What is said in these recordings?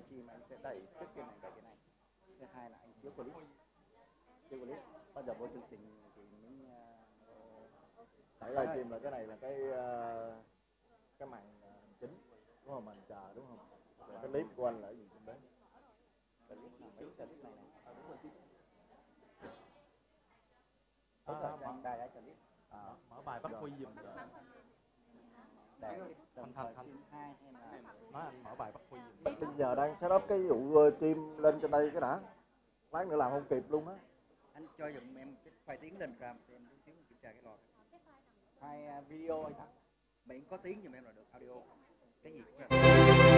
tay chi mà anh sẽ đẩy trước cái này đẩy cái này thứ hai là anh chiếu clip chiếu clip bắt đầu vô chương trình thì mình cái live stream là cái này là cái uh, cái màn chính đúng không màn chờ đúng không Rồi cái clip của anh là gì trên đấy cái clip này à, mở bài à, mở bài bắt huy dùm để thành thành thành hai hay nói anh mở bài bắt quy bây giờ đang set up cái vụ chim ờ, lên trên đây cái đã lát nữa làm không kịp luôn á anh cho dùm em cái file tiếng lên ram em chút xíu kiểm tra cái lò hai à, video hay sao bạn có tiếng dùm em là được audio cái gì cũng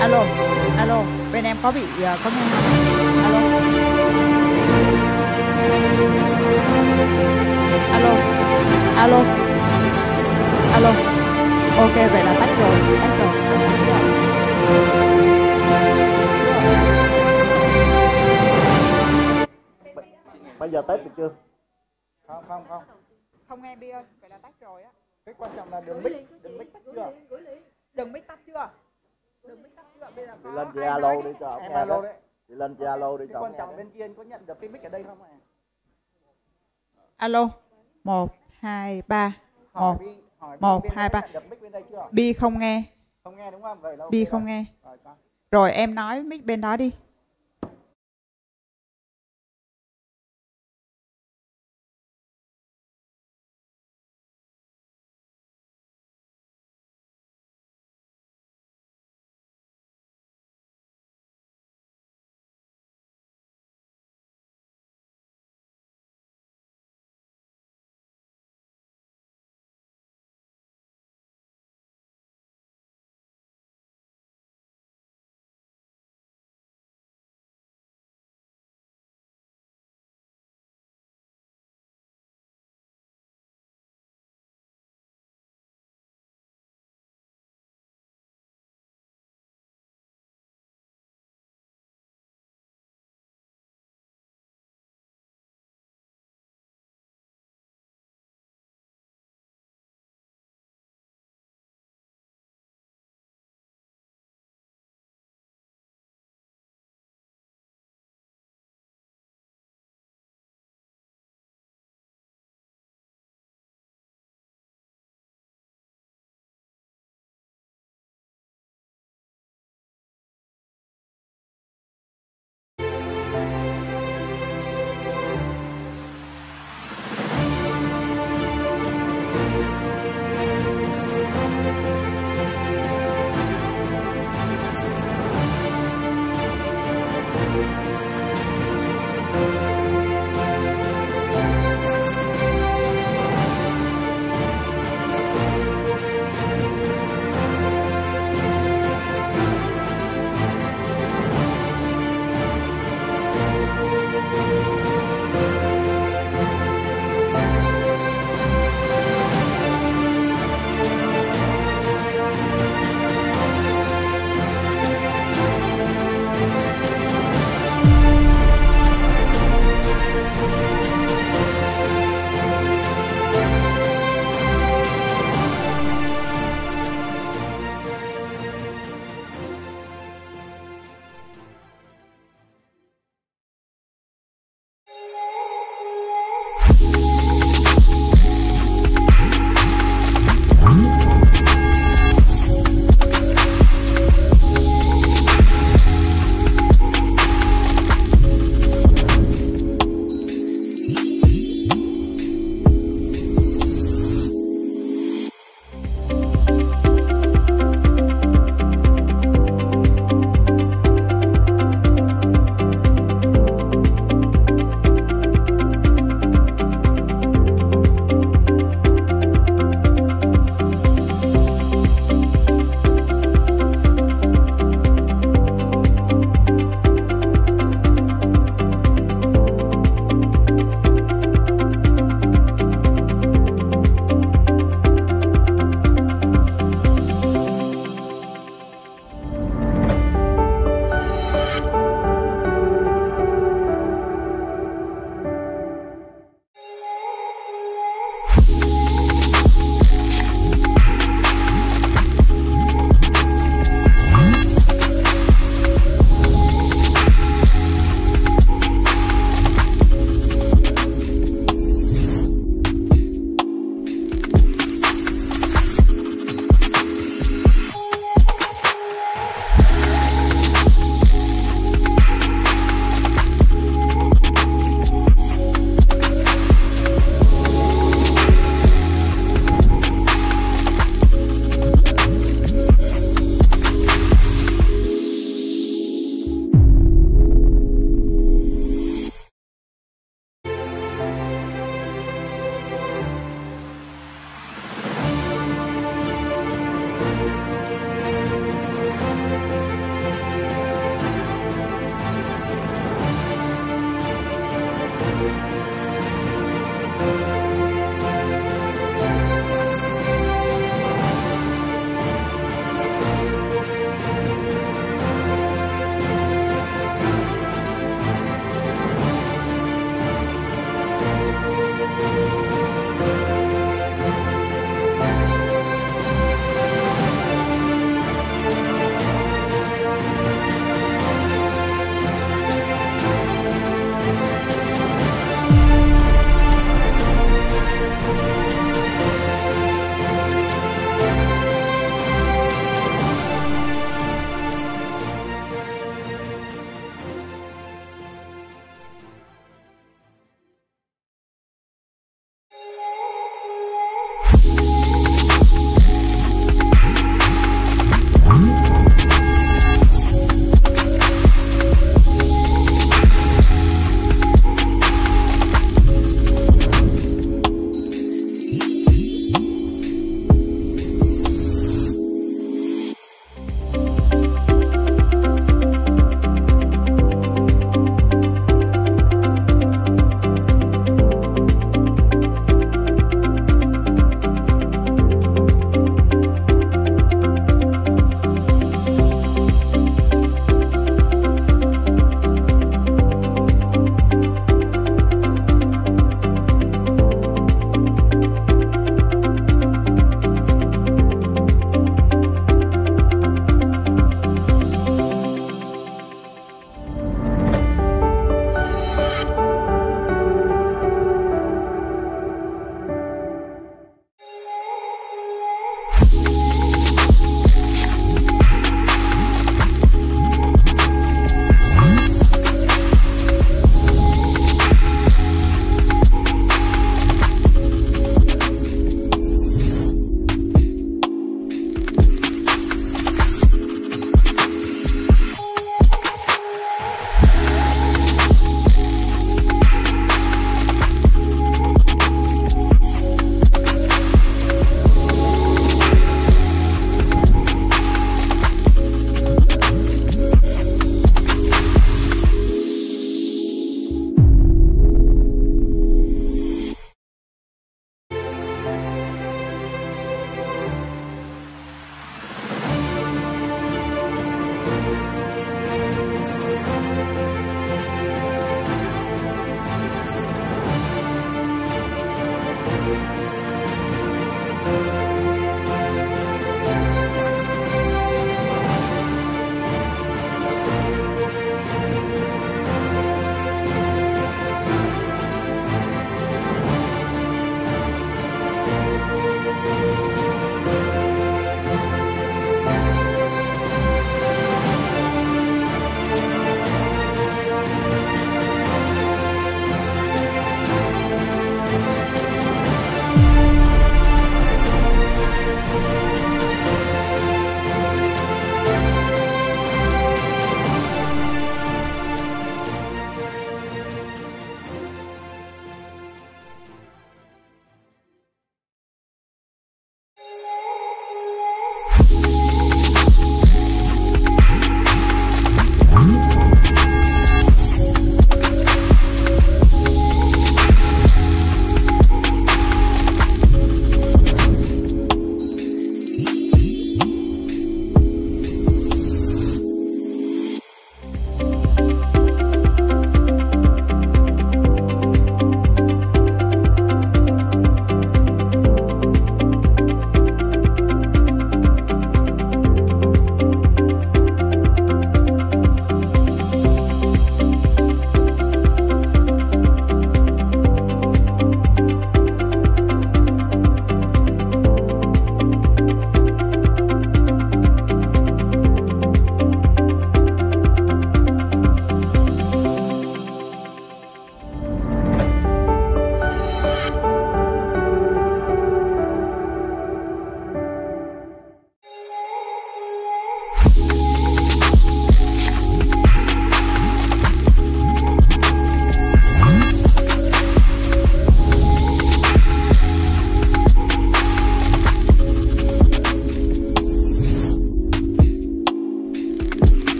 alo alo bên em có bị uh, có nghe không alo alo alo alo ok vậy là tắt rồi tắt rồi bây giờ Tết được chưa không không không không nghe bia ơi vậy là tắt rồi á cái quan trọng là đường mic đừng mic tắt chưa đừng mic tắt chưa đừng mic tắt chưa bây giờ có lên chị alo đi cho em alo đấy thì lên chị alo đi cho quan trọng bên kia có nhận được cái mic ở đây không ạ alo một hai ba một một hai ba bi không nghe không nghe đúng không vậy bi không nghe rồi em nói mic bên đó đi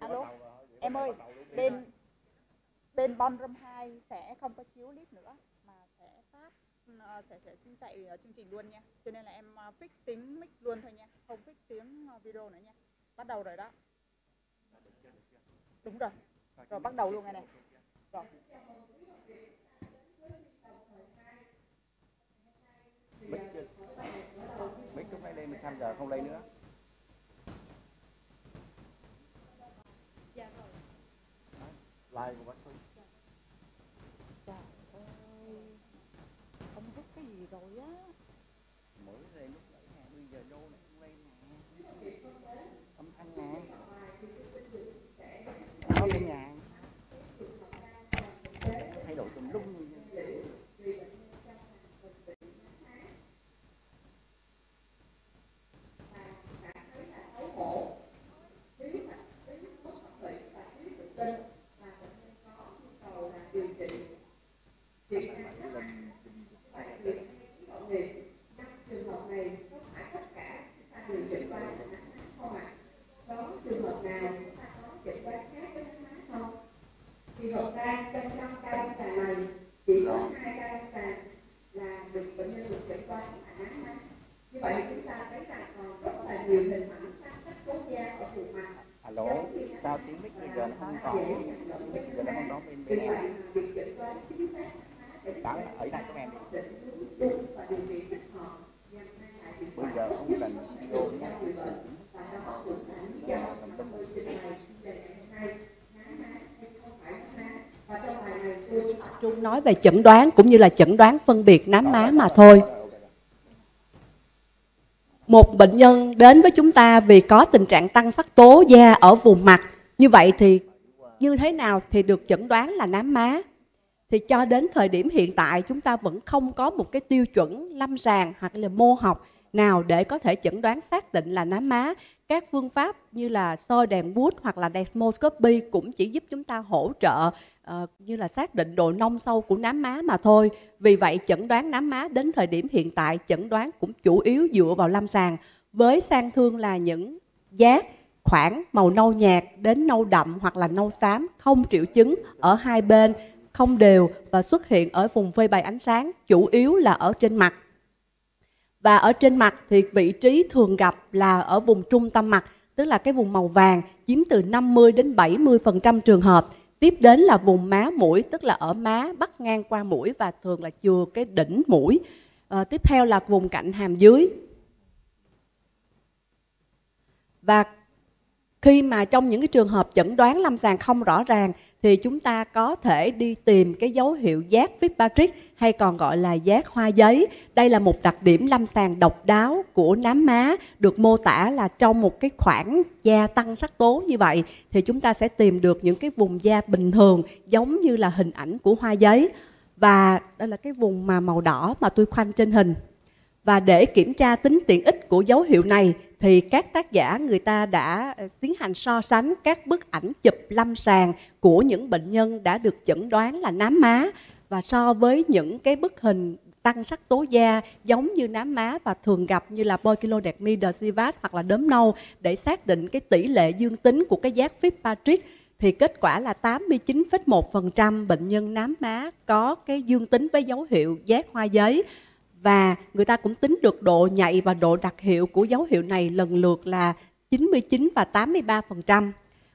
alo em ơi bên bên Bon Rum 2 sẽ không có chiếu clip nữa mà sẽ phát ờ, sẽ sẽ xin chạy ờ, chương trình luôn nha cho nên là em ờ, fix tiếng mic luôn thôi nha không fix tiếng video nữa nha bắt đầu rồi đó đúng rồi rồi bắt đầu luôn này này rồi mấy mấy lúc nay lên 12 giờ không lấy nữa Bài của bác Phi Trời ơi Ông hút cái gì rồi á Dung nói về chẩn đoán cũng như là chẩn đoán phân biệt nám má mà thôi. Một bệnh nhân đến với chúng ta vì có tình trạng tăng sắc tố da ở vùng mặt. Như vậy thì như thế nào thì được chẩn đoán là nám má? Thì cho đến thời điểm hiện tại chúng ta vẫn không có một cái tiêu chuẩn lâm sàng hoặc là mô học nào để có thể chẩn đoán xác định là nám má. Các phương pháp như là soi đèn bút hoặc là desmoscopy cũng chỉ giúp chúng ta hỗ trợ uh, như là xác định độ nông sâu của nám má mà thôi. Vì vậy chẩn đoán nám má đến thời điểm hiện tại chẩn đoán cũng chủ yếu dựa vào lâm sàng với sang thương là những giác khoảng màu nâu nhạt đến nâu đậm hoặc là nâu xám không triệu chứng ở hai bên không đều và xuất hiện ở vùng phơi bày ánh sáng chủ yếu là ở trên mặt và ở trên mặt thì vị trí thường gặp là ở vùng trung tâm mặt tức là cái vùng màu vàng chiếm từ 50 đến 70% trường hợp tiếp đến là vùng má mũi tức là ở má bắt ngang qua mũi và thường là chừa cái đỉnh mũi à, tiếp theo là vùng cạnh hàm dưới và khi mà trong những cái trường hợp chẩn đoán lâm sàng không rõ ràng thì chúng ta có thể đi tìm cái dấu hiệu giác Patrick hay còn gọi là giác hoa giấy. Đây là một đặc điểm lâm sàng độc đáo của nám má được mô tả là trong một cái khoảng da tăng sắc tố như vậy thì chúng ta sẽ tìm được những cái vùng da bình thường giống như là hình ảnh của hoa giấy và đây là cái vùng mà màu đỏ mà tôi khoanh trên hình và để kiểm tra tính tiện ích của dấu hiệu này thì các tác giả người ta đã ờ, tiến hành so sánh các bức ảnh chụp lâm sàng của những bệnh nhân đã được chẩn đoán là nám má và so với những cái bức hình tăng sắc tố da giống như nám má và thường gặp như là poikilodermi decivat hoặc là đốm nâu để xác định cái tỷ lệ dương tính của cái giác Fitzpatrick thì kết quả là 89,1% bệnh nhân nám má có cái dương tính với dấu hiệu giác hoa giấy và người ta cũng tính được độ nhạy và độ đặc hiệu của dấu hiệu này lần lượt là 99 và 83%.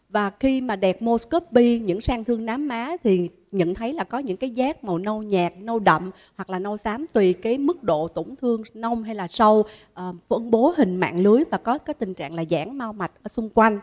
Và khi mà đẹp moscopy những sang thương nám má thì nhận thấy là có những cái giác màu nâu nhạt, nâu đậm hoặc là nâu xám tùy cái mức độ tổn thương nông hay là sâu, uh, phân bố hình mạng lưới và có cái tình trạng là giãn mau mạch ở xung quanh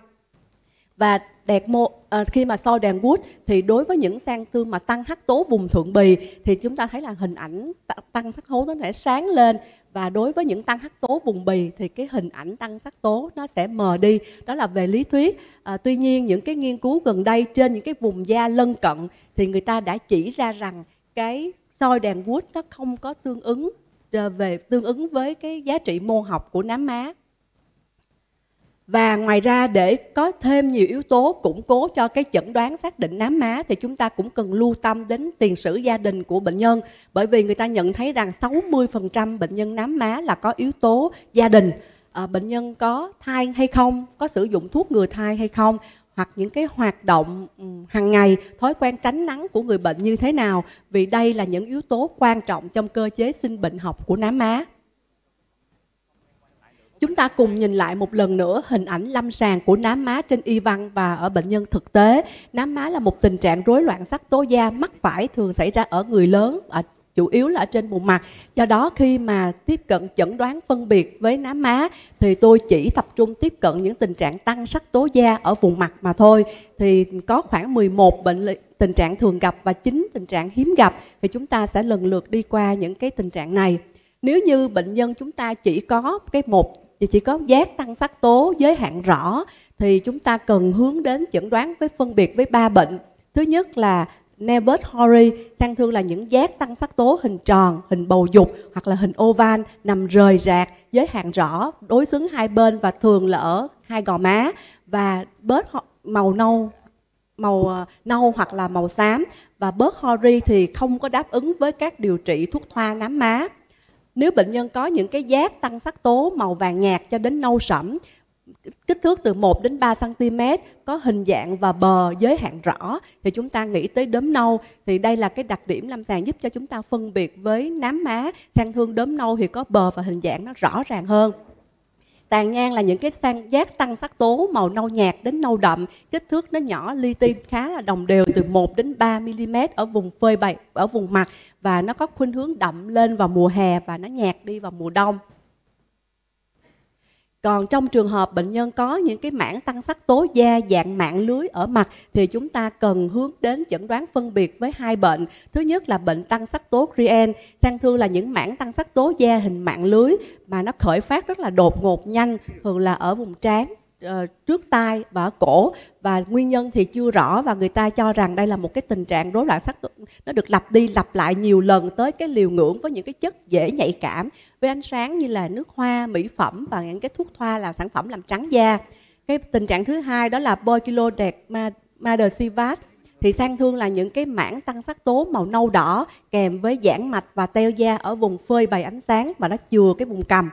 và đẹp mô à, khi mà soi đèn Wood thì đối với những sang thương mà tăng hắc tố vùng thượng bì thì chúng ta thấy là hình ảnh tăng sắc tố nó sẽ sáng lên và đối với những tăng hắc tố vùng bì thì cái hình ảnh tăng sắc tố nó sẽ mờ đi đó là về lý thuyết à, tuy nhiên những cái nghiên cứu gần đây trên những cái vùng da lân cận thì người ta đã chỉ ra rằng cái soi đèn Wood nó không có tương ứng à, về tương ứng với cái giá trị mô học của nám má và ngoài ra để có thêm nhiều yếu tố củng cố cho cái chẩn đoán xác định nám má thì chúng ta cũng cần lưu tâm đến tiền sử gia đình của bệnh nhân bởi vì người ta nhận thấy rằng 60% bệnh nhân nám má là có yếu tố gia đình à, bệnh nhân có thai hay không có sử dụng thuốc ngừa thai hay không hoặc những cái hoạt động hàng ngày thói quen tránh nắng của người bệnh như thế nào vì đây là những yếu tố quan trọng trong cơ chế sinh bệnh học của nám má Chúng ta cùng nhìn lại một lần nữa hình ảnh lâm sàng của nám má trên y văn và ở bệnh nhân thực tế. Nám má là một tình trạng rối loạn sắc tố da mắc phải thường xảy ra ở người lớn, ở chủ yếu là ở trên vùng mặt. Do đó khi mà tiếp cận chẩn đoán phân biệt với nám má thì tôi chỉ tập trung tiếp cận những tình trạng tăng sắc tố da ở vùng mặt mà thôi. Thì có khoảng 11 bệnh lý, tình trạng thường gặp và chín tình trạng hiếm gặp thì chúng ta sẽ lần lượt đi qua những cái tình trạng này. Nếu như bệnh nhân chúng ta chỉ có cái một và chỉ có giác tăng sắc tố giới hạn rõ thì chúng ta cần hướng đến chẩn đoán với phân biệt với ba bệnh. Thứ nhất là Nevus hori sang thương là những giác tăng sắc tố hình tròn, hình bầu dục hoặc là hình oval nằm rời rạc, giới hạn rõ, đối xứng hai bên và thường là ở hai gò má và bớt màu nâu màu ờ, nâu hoặc là màu xám và bớt hori thì không có đáp ứng với các điều trị thuốc thoa nám má nếu bệnh nhân có những cái giác tăng sắc tố màu vàng nhạt cho đến nâu sẫm kích thước từ 1 đến 3 cm có hình dạng và bờ giới hạn rõ thì chúng ta nghĩ tới đốm nâu thì đây là cái đặc điểm lâm sàng giúp cho chúng ta phân biệt với nám má sang thương đốm nâu thì có bờ và hình dạng nó rõ ràng hơn tàn nhang là những cái sang giác tăng sắc tố màu nâu nhạt đến nâu đậm kích thước nó nhỏ li ti khá là đồng đều từ 1 đến 3 mm ở vùng phơi bày ở vùng mặt và nó có khuynh hướng đậm lên vào mùa hè và nó nhạt đi vào mùa đông còn trong trường hợp bệnh nhân có những cái mảng tăng sắc tố da dạng mạng lưới ở mặt thì chúng ta cần hướng đến chẩn đoán phân biệt với hai bệnh thứ nhất là bệnh tăng sắc tố Krien sang thương là những mảng tăng sắc tố da hình mạng lưới mà nó khởi phát rất là đột ngột nhanh thường là ở vùng trán ờ, trước tai và ở cổ và nguyên nhân thì chưa rõ và người ta cho rằng đây là một cái tình trạng rối loạn sắc tố nó được lặp đi lặp lại nhiều lần tới cái liều ngưỡng với những cái chất dễ nhạy cảm với ánh sáng như là nước hoa, mỹ phẩm và những cái thuốc thoa là sản phẩm làm trắng da. Cái tình trạng thứ hai đó là Boikilo đẹp Madesivat thì sang thương là những cái mảng tăng sắc tố màu nâu đỏ kèm với giãn mạch và teo da ở vùng phơi bày ánh sáng và nó chừa cái vùng cầm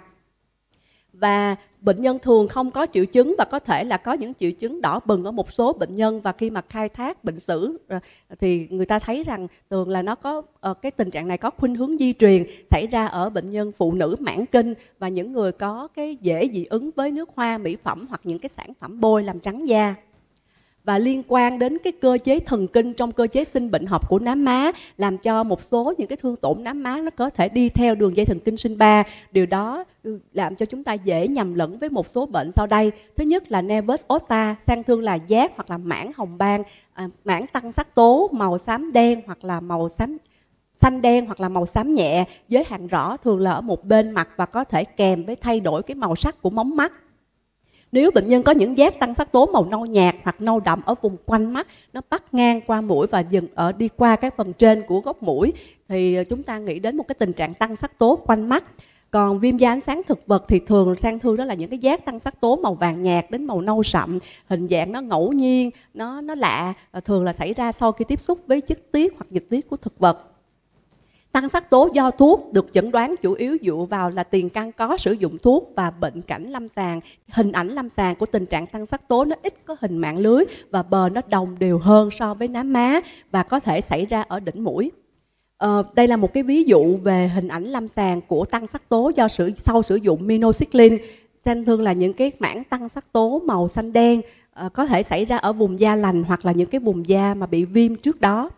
và bệnh nhân thường không có triệu chứng và có thể là có những triệu chứng đỏ bừng ở một số bệnh nhân và khi mà khai thác bệnh sử ờ, thì người ta thấy rằng thường là nó có ờ, cái tình trạng này có khuynh hướng di truyền xảy ra ở bệnh nhân phụ nữ mãn kinh và những người có cái dễ dị ứng với nước hoa mỹ phẩm hoặc những cái sản phẩm bôi làm trắng da và liên quan đến cái cơ chế thần kinh trong cơ chế sinh bệnh học của nám má làm cho một số những cái thương tổn nám má nó có thể đi theo đường dây thần kinh sinh ba điều đó ừ, làm cho chúng ta dễ nhầm lẫn với một số bệnh sau đây thứ nhất là nevus osta sang thương là giác hoặc là mảng hồng ban à, mảng tăng sắc tố màu xám đen hoặc là màu xám xanh đen hoặc là màu xám nhẹ giới hạn rõ thường là ở một bên mặt và có thể kèm với thay đổi cái màu sắc của móng mắt nếu bệnh nhân có những giác tăng sắc tố màu nâu nhạt hoặc nâu đậm ở vùng quanh mắt, nó bắt ngang qua mũi và dừng ở đi qua cái phần trên của góc mũi thì ờ, chúng ta nghĩ đến một cái tình trạng tăng sắc tố quanh mắt. Còn viêm da ánh sáng thực vật thì thường sang thương đó là những cái giác tăng sắc tố màu vàng nhạt đến màu nâu sậm, hình dạng nó ngẫu nhiên, nó nó lạ, ờ, thường là xảy ra sau khi tiếp xúc với chất tiết hoặc dịch tiết của thực vật. Tăng sắc tố do thuốc được chẩn đoán chủ yếu dựa vào là tiền căn có sử dụng thuốc và bệnh cảnh lâm sàng. Hình ảnh lâm sàng của tình trạng tăng sắc tố nó ít có hình mạng lưới và bờ nó đồng đều hơn so với nám má và có thể xảy ra ở đỉnh mũi. Ờ, đây là một cái ví dụ về hình ảnh lâm sàng của tăng sắc tố do sử, sau sử dụng minoxidil xanh thường là những cái mảng tăng sắc tố màu xanh đen ờ, có thể xảy ra ở vùng da lành hoặc là những cái vùng da mà bị viêm trước đó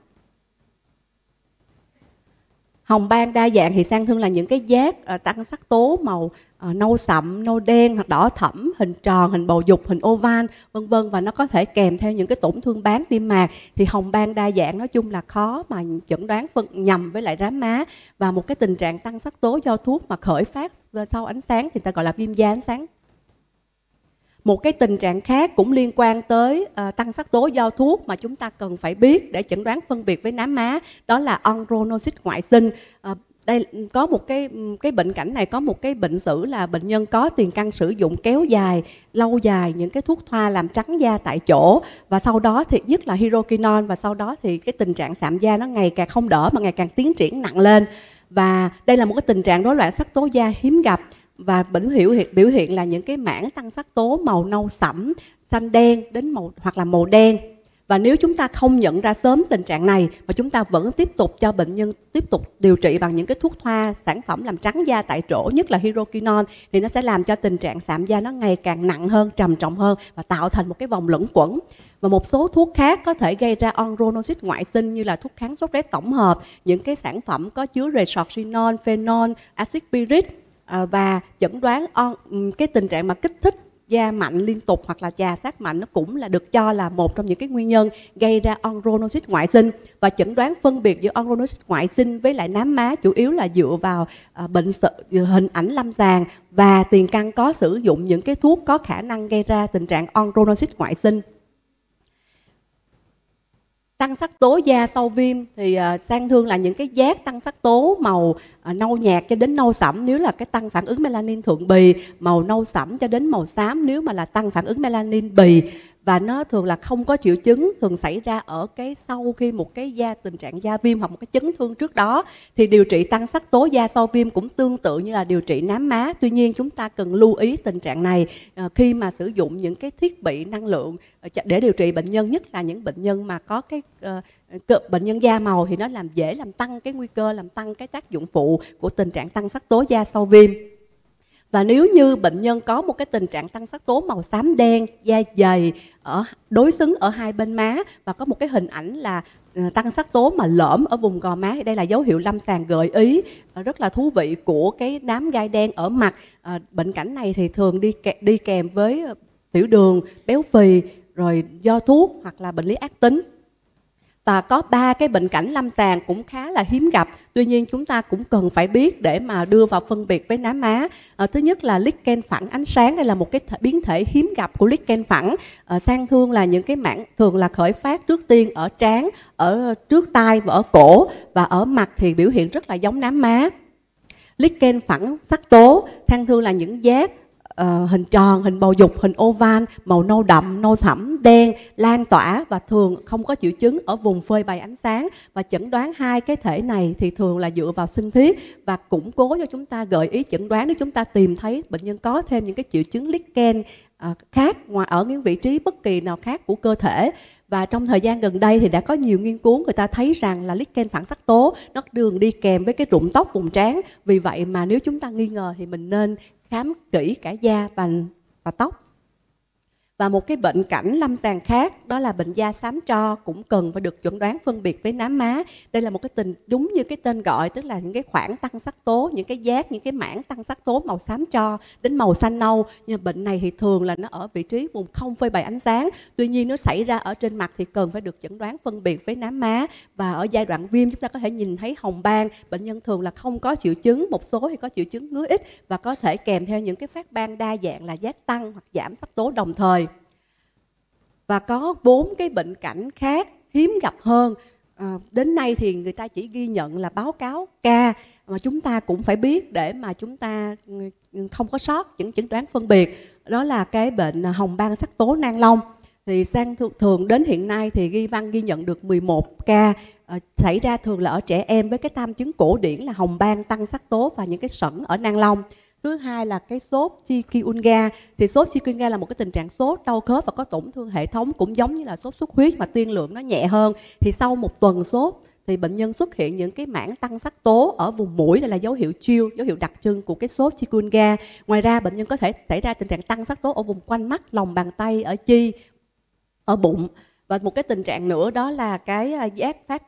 hồng ban đa dạng thì sang thương là những cái giác uh, tăng sắc tố màu uh, nâu sậm nâu đen hoặc đỏ thẫm hình tròn hình bầu dục hình oval vân vân và nó có thể kèm theo những cái tổn thương bán niêm mạc thì hồng ban đa dạng nói chung là khó mà chẩn đoán phân nhầm với lại rám má và một cái tình trạng tăng sắc tố do thuốc mà khởi phát ờ, sau ánh sáng thì ta gọi là viêm da ánh sáng một cái tình trạng khác cũng liên quan tới uh, tăng sắc tố do thuốc mà chúng ta cần phải biết để chẩn đoán phân biệt với nám má đó là onchronosis ngoại sinh uh, đây có một cái cái bệnh cảnh này có một cái bệnh sử là bệnh nhân có tiền căn sử dụng kéo dài lâu dài những cái thuốc thoa làm trắng da tại chỗ và sau đó thì nhất là hydroquinone và sau đó thì cái tình trạng sạm da nó ngày càng không đỡ mà ngày càng tiến triển nặng lên và đây là một cái tình trạng rối loạn sắc tố da hiếm gặp và biểu hiện biểu hiện là những cái mảng tăng sắc tố màu nâu sẫm xanh đen đến màu hoặc là màu đen và nếu chúng ta không nhận ra sớm tình trạng này mà chúng ta vẫn tiếp tục cho bệnh nhân tiếp tục điều trị bằng những cái thuốc thoa sản phẩm làm trắng da tại chỗ nhất là hydroquinone thì nó sẽ làm cho tình trạng sạm da nó ngày càng nặng hơn trầm trọng hơn và tạo thành một cái vòng luẩn quẩn và một số thuốc khác có thể gây ra onronoxid ngoại sinh như là thuốc kháng sốt rét tổng hợp những cái sản phẩm có chứa resorcinol phenol acid pyric Ờ, và chẩn đoán ừ, cái tình trạng mà kích thích da mạnh liên tục hoặc là trà sát mạnh nó cũng là được cho là một trong những cái nguyên nhân gây ra onronosis ngoại sinh và chẩn đoán phân biệt giữa onronosis ngoại sinh với lại nám má chủ yếu là dựa vào ờ, bệnh sự, hình ảnh lâm sàng và tiền căn có sử dụng những cái thuốc có khả năng gây ra tình trạng onronosis ngoại sinh tăng sắc tố da sau viêm thì ờ, sang thương là những cái giác tăng sắc tố màu ờ, nâu nhạt cho đến nâu sẫm nếu là cái tăng phản ứng melanin thượng bì màu nâu sẫm cho đến màu xám nếu mà là tăng phản ứng melanin bì và nó thường là không có triệu chứng thường xảy ra ở cái sau khi một cái da tình trạng da viêm hoặc một cái chấn thương trước đó thì điều trị tăng sắc tố da sau viêm cũng tương tự như là điều trị nám má tuy nhiên chúng ta cần lưu ý tình trạng này ờ, khi mà sử dụng những cái thiết bị năng lượng ờ, để điều trị bệnh nhân nhất là những bệnh nhân mà có cái uh, bệnh nhân da màu thì nó làm dễ làm tăng cái nguy cơ làm tăng cái tác dụng phụ của tình trạng tăng sắc tố da sau viêm và nếu như bệnh nhân có một cái tình trạng tăng sắc tố màu xám đen da dày ở đối xứng ở hai bên má và có một cái hình ảnh là ờ, tăng sắc tố mà lõm ở vùng gò má thì đây là dấu hiệu lâm sàng gợi ý ờ, rất là thú vị của cái đám gai đen ở mặt ờ, bệnh cảnh này thì thường đi kè, đi kèm với tiểu đường béo phì rồi do thuốc hoặc là bệnh lý ác tính và có ba cái bệnh cảnh lâm sàng cũng khá là hiếm gặp tuy nhiên chúng ta cũng cần phải biết để mà đưa vào phân biệt với nám má à, thứ nhất là lichen phẳng ánh sáng đây là một cái th- biến thể hiếm gặp của lichen phẳng à, sang thương là những cái mảng thường là khởi phát trước tiên ở trán ở trước tai và ở cổ và ở mặt thì biểu hiện rất là giống nám má lichen phẳng sắc tố sang thương là những giác uh, hình tròn, hình bầu dục, hình oval, màu nâu đậm, nâu sẫm, đen, lan tỏa và thường không có triệu chứng ở vùng phơi bày ánh sáng và chẩn đoán hai cái thể này thì thường là dựa vào sinh thiết và củng cố cho chúng ta gợi ý chẩn đoán nếu chúng ta tìm thấy bệnh nhân có thêm những cái triệu chứng lichen uh, ờ, khác ngoài ở những vị trí bất kỳ nào khác của cơ thể và trong thời gian gần đây thì đã có nhiều nghiên cứu người ta thấy rằng là lichen phản sắc tố nó đường đi kèm với cái rụng tóc vùng trán vì vậy mà nếu chúng ta nghi ngờ thì mình nên khám kỹ cả da và và tóc và một cái bệnh cảnh lâm sàng khác đó là bệnh da xám tro cũng cần phải được chuẩn đoán phân biệt với nám má đây là một cái tình đúng như cái tên gọi tức là những cái khoảng tăng sắc tố những cái giác những cái mảng tăng sắc tố màu xám tro đến màu xanh nâu nhưng bệnh này thì thường là nó ở vị trí vùng không phơi bày ánh sáng tuy nhiên nó xảy ra ở trên mặt thì cần phải được chẩn đoán phân biệt với nám má và ở giai đoạn viêm chúng ta có thể nhìn thấy hồng ban bệnh nhân thường là không có triệu chứng một số thì có triệu chứng ngứa ít và có thể kèm theo những cái phát ban đa dạng là giác tăng hoặc giảm sắc tố đồng thời và có bốn cái bệnh cảnh khác hiếm gặp hơn à, đến nay thì người ta chỉ ghi nhận là báo cáo ca mà chúng ta cũng phải biết để mà chúng ta ừ, không có sót những chẩn đoán phân biệt đó là cái bệnh hồng ban sắc tố nang long thì sang thường, thường đến hiện nay thì ghi văn ghi nhận được 11 ca à, xảy ra thường là ở trẻ em với cái tam chứng cổ điển là hồng ban tăng sắc tố và những cái sẩn ở nang long Thứ hai là cái sốt chikungunya. Thì sốt chikungunya là một cái tình trạng sốt đau khớp và có tổn thương hệ thống cũng giống như là sốt xuất huyết mà tiên lượng nó nhẹ hơn. Thì sau một tuần sốt thì bệnh nhân xuất hiện những cái mảng tăng sắc tố ở vùng mũi đây là dấu hiệu chiêu dấu hiệu đặc trưng của cái sốt chikungunya ngoài ra bệnh nhân có thể xảy ra tình trạng tăng sắc tố ở vùng quanh mắt lòng bàn tay ở chi ở bụng và một cái tình trạng nữa đó là cái à, giác phát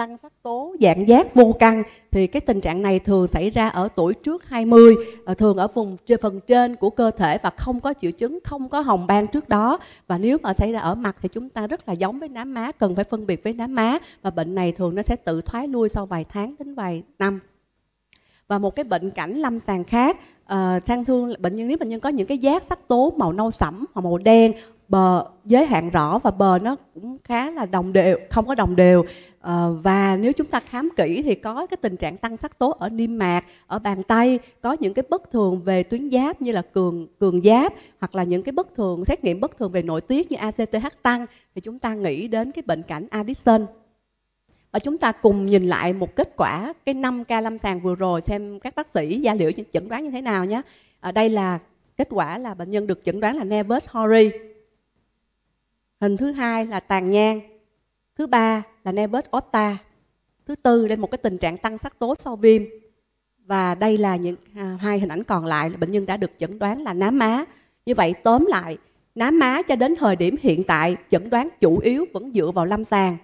tăng sắc tố dạng giác vô căn thì cái tình trạng này thường xảy ra ở tuổi trước 20 ờ, thường ở vùng trên phần trên của cơ thể và không có triệu chứng không có hồng ban trước đó và nếu mà xảy ra ở mặt thì chúng ta rất là giống với nám má cần phải phân biệt với nám má và bệnh này thường nó sẽ tự thoái lui sau vài tháng đến vài năm và một cái bệnh cảnh lâm sàng khác uh, sang thương bệnh nhân nếu bệnh nhân có những cái giác sắc tố màu nâu sẫm hoặc màu đen bờ giới hạn rõ và bờ nó cũng khá là đồng đều không có đồng đều À, và nếu chúng ta khám kỹ thì có cái tình trạng tăng sắc tố ở niêm mạc, ở bàn tay, có những cái bất thường về tuyến giáp như là cường cường giáp hoặc là những cái bất thường xét nghiệm bất thường về nội tiết như ACTH tăng thì chúng ta nghĩ đến cái bệnh cảnh Addison. Và chúng ta cùng nhìn lại một kết quả cái 5 ca lâm sàng vừa rồi xem các bác sĩ gia liễu chẩn đoán như thế nào nhé. Ở đây là kết quả là bệnh nhân được chẩn đoán là nervous hori Hình thứ hai là tàn nhang thứ ba là nebus opta thứ tư lên một cái tình trạng tăng sắc tố sau viêm và đây là những à, hai hình ảnh còn lại là bệnh nhân đã được chẩn đoán là nám má như vậy tóm lại nám má cho đến thời điểm hiện tại chẩn đoán chủ yếu vẫn dựa vào lâm sàng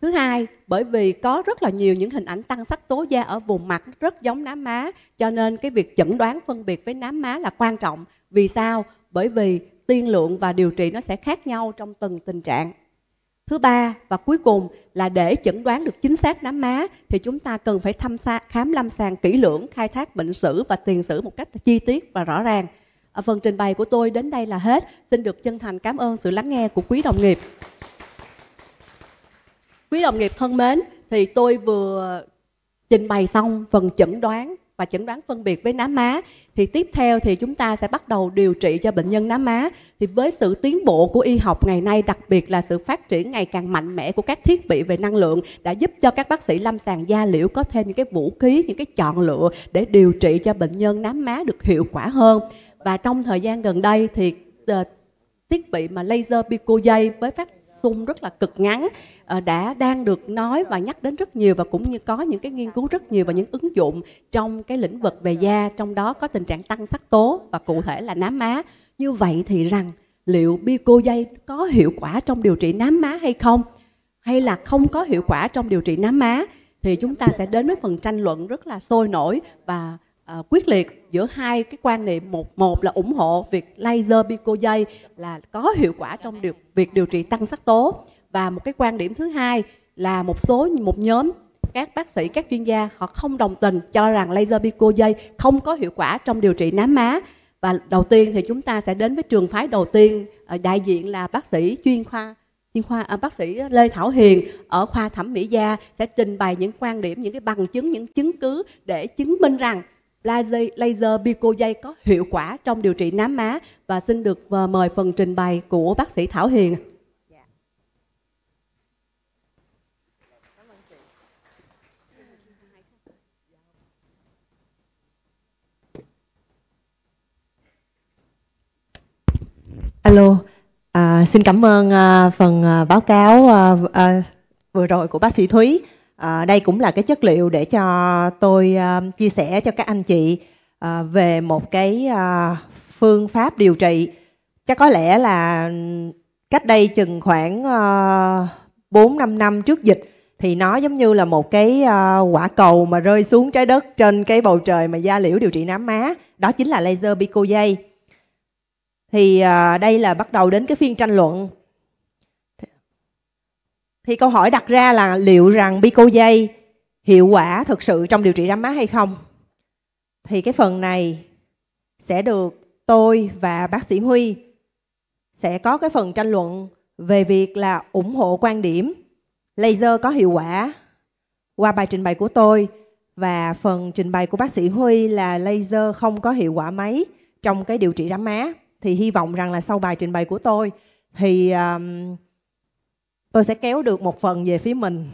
Thứ hai, bởi vì có rất là nhiều những hình ảnh tăng sắc tố da ở vùng mặt rất giống nám má, cho nên cái việc chẩn đoán phân biệt với nám má là quan trọng. Vì sao? Bởi vì tiên lượng và điều trị nó sẽ khác nhau trong từng tình trạng. Thứ ba và cuối cùng là để chẩn đoán được chính xác nám má thì chúng ta cần phải thăm xa, khám lâm sàng kỹ lưỡng, khai thác bệnh sử và tiền sử một cách chi tiết và rõ ràng. Ở phần trình bày của tôi đến đây là hết. Xin được chân thành cảm ơn sự lắng nghe của quý đồng nghiệp. Quý đồng nghiệp thân mến, thì tôi vừa trình bày xong phần chẩn đoán và chẩn đoán phân biệt với nám má thì tiếp theo thì chúng ta sẽ bắt đầu điều trị cho bệnh nhân nám má thì với sự tiến bộ của y học ngày nay đặc biệt là sự phát triển ngày càng mạnh mẽ của các thiết bị về năng lượng đã giúp cho các bác sĩ lâm sàng da liễu có thêm những cái vũ khí những cái chọn lựa để điều trị cho bệnh nhân nám má được hiệu quả hơn và trong thời gian gần đây thì uh, thiết bị mà laser pico dây với phát khung rất là cực ngắn ờ, đã đang được nói và nhắc đến rất nhiều và cũng như có những cái nghiên cứu rất nhiều và những ứng dụng trong cái lĩnh vực về da trong đó có tình trạng tăng sắc tố và cụ thể là nám má như vậy thì rằng liệu bico dây có hiệu quả trong điều trị nám má hay không hay là không có hiệu quả trong điều trị nám má thì chúng ta sẽ đến với phần tranh luận rất là sôi nổi và uh, quyết liệt giữa hai cái quan niệm một một là ủng hộ việc laser pico dây là có hiệu quả trong điều, việc điều trị tăng sắc tố và một cái quan điểm thứ hai là một số một nhóm các bác sĩ các chuyên gia họ không đồng tình cho rằng laser pico dây không có hiệu quả trong điều trị nám má và đầu tiên thì chúng ta sẽ đến với trường phái đầu tiên ờ, đại diện là bác sĩ chuyên khoa chuyên khoa à, bác sĩ Lê Thảo Hiền ở khoa thẩm mỹ da sẽ trình bày những quan điểm những cái bằng chứng những chứng cứ để chứng minh rằng laser, laser Bico dây có hiệu quả trong điều trị nám má và xin được ờ, mời phần trình bày của bác sĩ Thảo Hiền. Alo, à, xin cảm ơn à, phần à, báo cáo à, à, vừa rồi của bác sĩ Thúy à, đây cũng là cái chất liệu để cho tôi à, chia sẻ cho các anh chị à, về một cái à, phương pháp điều trị chắc có lẽ là cách đây chừng khoảng à, bốn à, năm năm trước dịch thì nó giống như là một cái uh, quả cầu mà rơi xuống trái đất trên cái bầu trời mà da liễu điều trị nám má đó chính là laser pico dây thì uh, đây là bắt đầu đến cái phiên tranh luận thì câu hỏi đặt ra là liệu rằng Bico dây hiệu quả thực sự trong điều trị rám má hay không? Thì cái phần này sẽ được tôi và bác sĩ Huy sẽ có cái phần tranh luận về việc là ủng hộ quan điểm laser có hiệu quả qua bài trình bày của tôi và phần trình bày của bác sĩ Huy là laser không có hiệu quả mấy trong cái điều trị rám má thì hy vọng rằng là sau bài trình bày của tôi thì um, tôi sẽ kéo được một phần về phía mình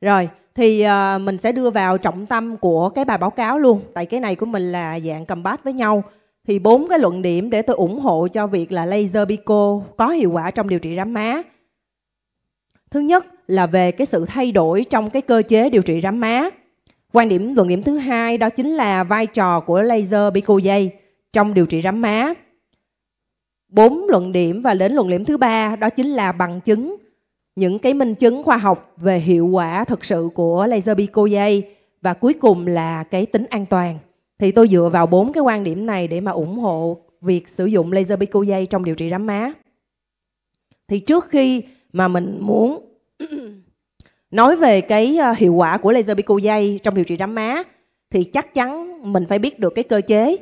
rồi thì ờ, mình sẽ đưa vào trọng tâm của cái bài báo cáo luôn tại cái này của mình là dạng cầm bát với nhau thì bốn cái luận điểm để tôi ủng hộ cho việc là laser pico có hiệu quả trong điều trị rám má thứ nhất là về cái sự thay đổi trong cái cơ chế điều trị rám má quan điểm luận điểm thứ hai đó chính là vai trò của laser pico dây trong điều trị rám má bốn luận điểm và đến luận điểm thứ ba đó chính là bằng chứng những cái minh chứng khoa học về hiệu quả thực sự của laser Picojet và cuối cùng là cái tính an toàn. Thì tôi dựa vào bốn cái quan điểm này để mà ủng hộ việc sử dụng laser Picojet trong điều trị rám má. Thì trước khi mà mình muốn nói về cái ờ, hiệu quả của laser Picojet trong điều trị rám má thì chắc chắn mình phải biết được cái cơ chế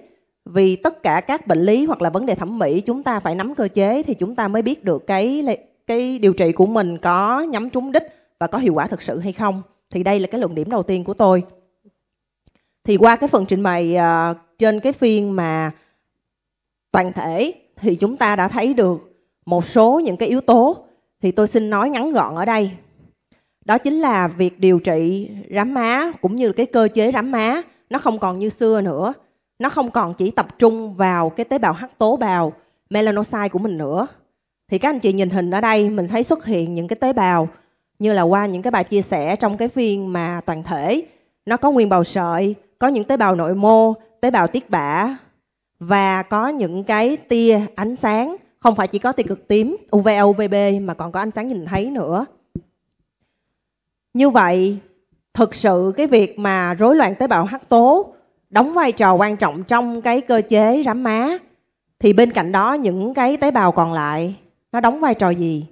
vì tất cả các bệnh lý hoặc là vấn đề thẩm mỹ chúng ta phải nắm cơ chế thì chúng ta mới biết được cái cái điều trị của mình có nhắm trúng đích và có hiệu quả thực sự hay không thì đây là cái luận điểm đầu tiên của tôi thì qua cái phần trình bày uh, trên cái phiên mà toàn thể thì chúng ta đã thấy được một số những cái yếu tố thì tôi xin nói ngắn gọn ở đây đó chính là việc điều trị rám má cũng như cái cơ chế rám má nó không còn như xưa nữa nó không còn chỉ tập trung vào cái tế bào hắc tố bào melanocyte của mình nữa thì các anh chị nhìn hình ở đây mình thấy xuất hiện những cái tế bào như là qua những cái bài chia sẻ trong cái phiên mà toàn thể nó có nguyên bào sợi có những tế bào nội mô tế bào tiết bã và có những cái tia ánh sáng không phải chỉ có tia cực tím UVA UVB mà còn có ánh sáng nhìn thấy nữa như vậy thực sự cái việc mà rối loạn tế bào hắc tố đóng vai trò quan trọng trong cái cơ chế rám má thì bên cạnh đó những cái tế bào còn lại nó đóng vai trò gì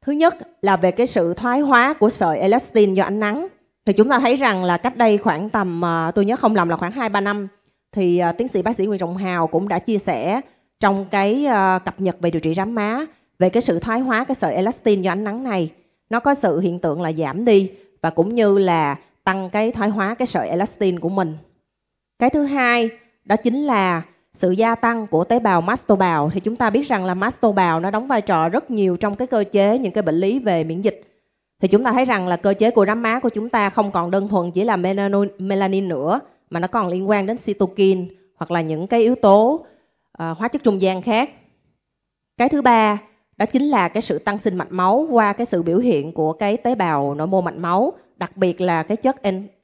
thứ nhất là về cái sự thoái hóa của sợi elastin do ánh nắng thì chúng ta thấy rằng là cách đây khoảng tầm à, tôi nhớ không lầm là khoảng 2 3 năm thì à, tiến sĩ bác sĩ Nguyễn Trọng Hào cũng đã chia sẻ trong cái à, cập nhật về điều trị rám má về cái sự thoái hóa cái sợi elastin do ánh nắng này nó có sự hiện tượng là giảm đi và cũng như là tăng cái thoái hóa cái sợi elastin của mình. Cái thứ hai đó chính là sự gia tăng của tế bào mastobào thì chúng ta biết rằng là mastobào nó đóng vai trò rất nhiều trong cái cơ chế những cái bệnh lý về miễn dịch. Thì chúng ta thấy rằng là cơ chế của đám má của chúng ta không còn đơn thuần chỉ là melanin nữa mà nó còn liên quan đến cytokine hoặc là những cái yếu tố uh, hóa chất trung gian khác. Cái thứ ba đó chính là cái sự tăng sinh mạch máu qua cái sự biểu hiện của cái tế bào nội mô mạch máu đặc biệt là cái chất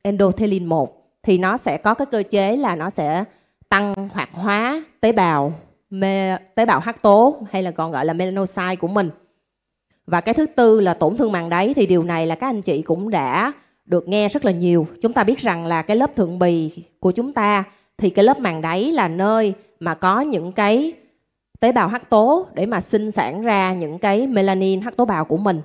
endothelin 1 thì nó sẽ có cái cơ chế là nó sẽ tăng hoạt hóa tế bào mê, tế bào hắc tố hay là còn gọi là melanocyte của mình. Và cái thứ tư là tổn thương màng đáy thì điều này là các anh chị cũng đã được nghe rất là nhiều. Chúng ta biết rằng là cái lớp thượng bì của chúng ta thì cái lớp màng đáy là nơi mà có những cái tế bào hắc tố để mà sinh sản ra những cái melanin hắc tố bào của mình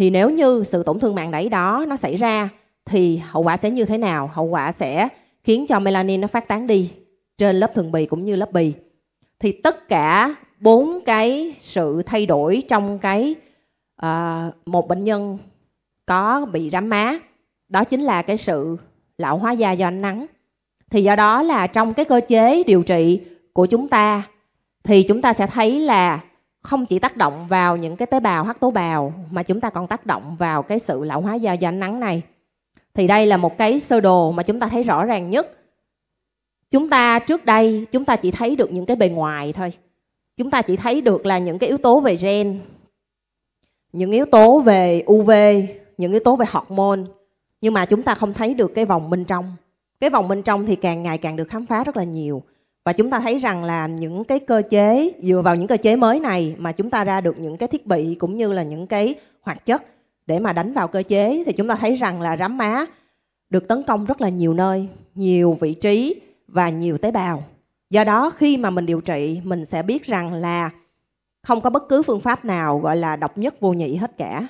thì nếu như sự tổn thương mạng đáy đó nó xảy ra thì hậu quả sẽ như thế nào hậu quả sẽ khiến cho melanin nó phát tán đi trên lớp thường bì cũng như lớp bì thì tất cả bốn cái sự thay đổi trong cái uh, một bệnh nhân có bị rám má đó chính là cái sự lão hóa da do ánh nắng thì do đó là trong cái cơ chế điều trị của chúng ta thì chúng ta sẽ thấy là không chỉ tác động vào những cái tế bào hắc tố bào mà chúng ta còn tác động vào cái sự lão hóa do, do ánh nắng này. Thì đây là một cái sơ đồ mà chúng ta thấy rõ ràng nhất. Chúng ta trước đây chúng ta chỉ thấy được những cái bề ngoài thôi. Chúng ta chỉ thấy được là những cái yếu tố về gen, những yếu tố về UV, những yếu tố về hormone nhưng mà chúng ta không thấy được cái vòng bên trong. Cái vòng bên trong thì càng ngày càng được khám phá rất là nhiều và chúng ta thấy rằng là những cái cơ chế dựa vào những cơ chế mới này mà chúng ta ra được những cái thiết bị cũng như là những cái hoạt chất để mà đánh vào cơ chế thì chúng ta thấy rằng là rám má được tấn công rất là nhiều nơi, nhiều vị trí và nhiều tế bào. Do đó khi mà mình điều trị mình sẽ biết rằng là không có bất cứ phương pháp nào gọi là độc nhất vô nhị hết cả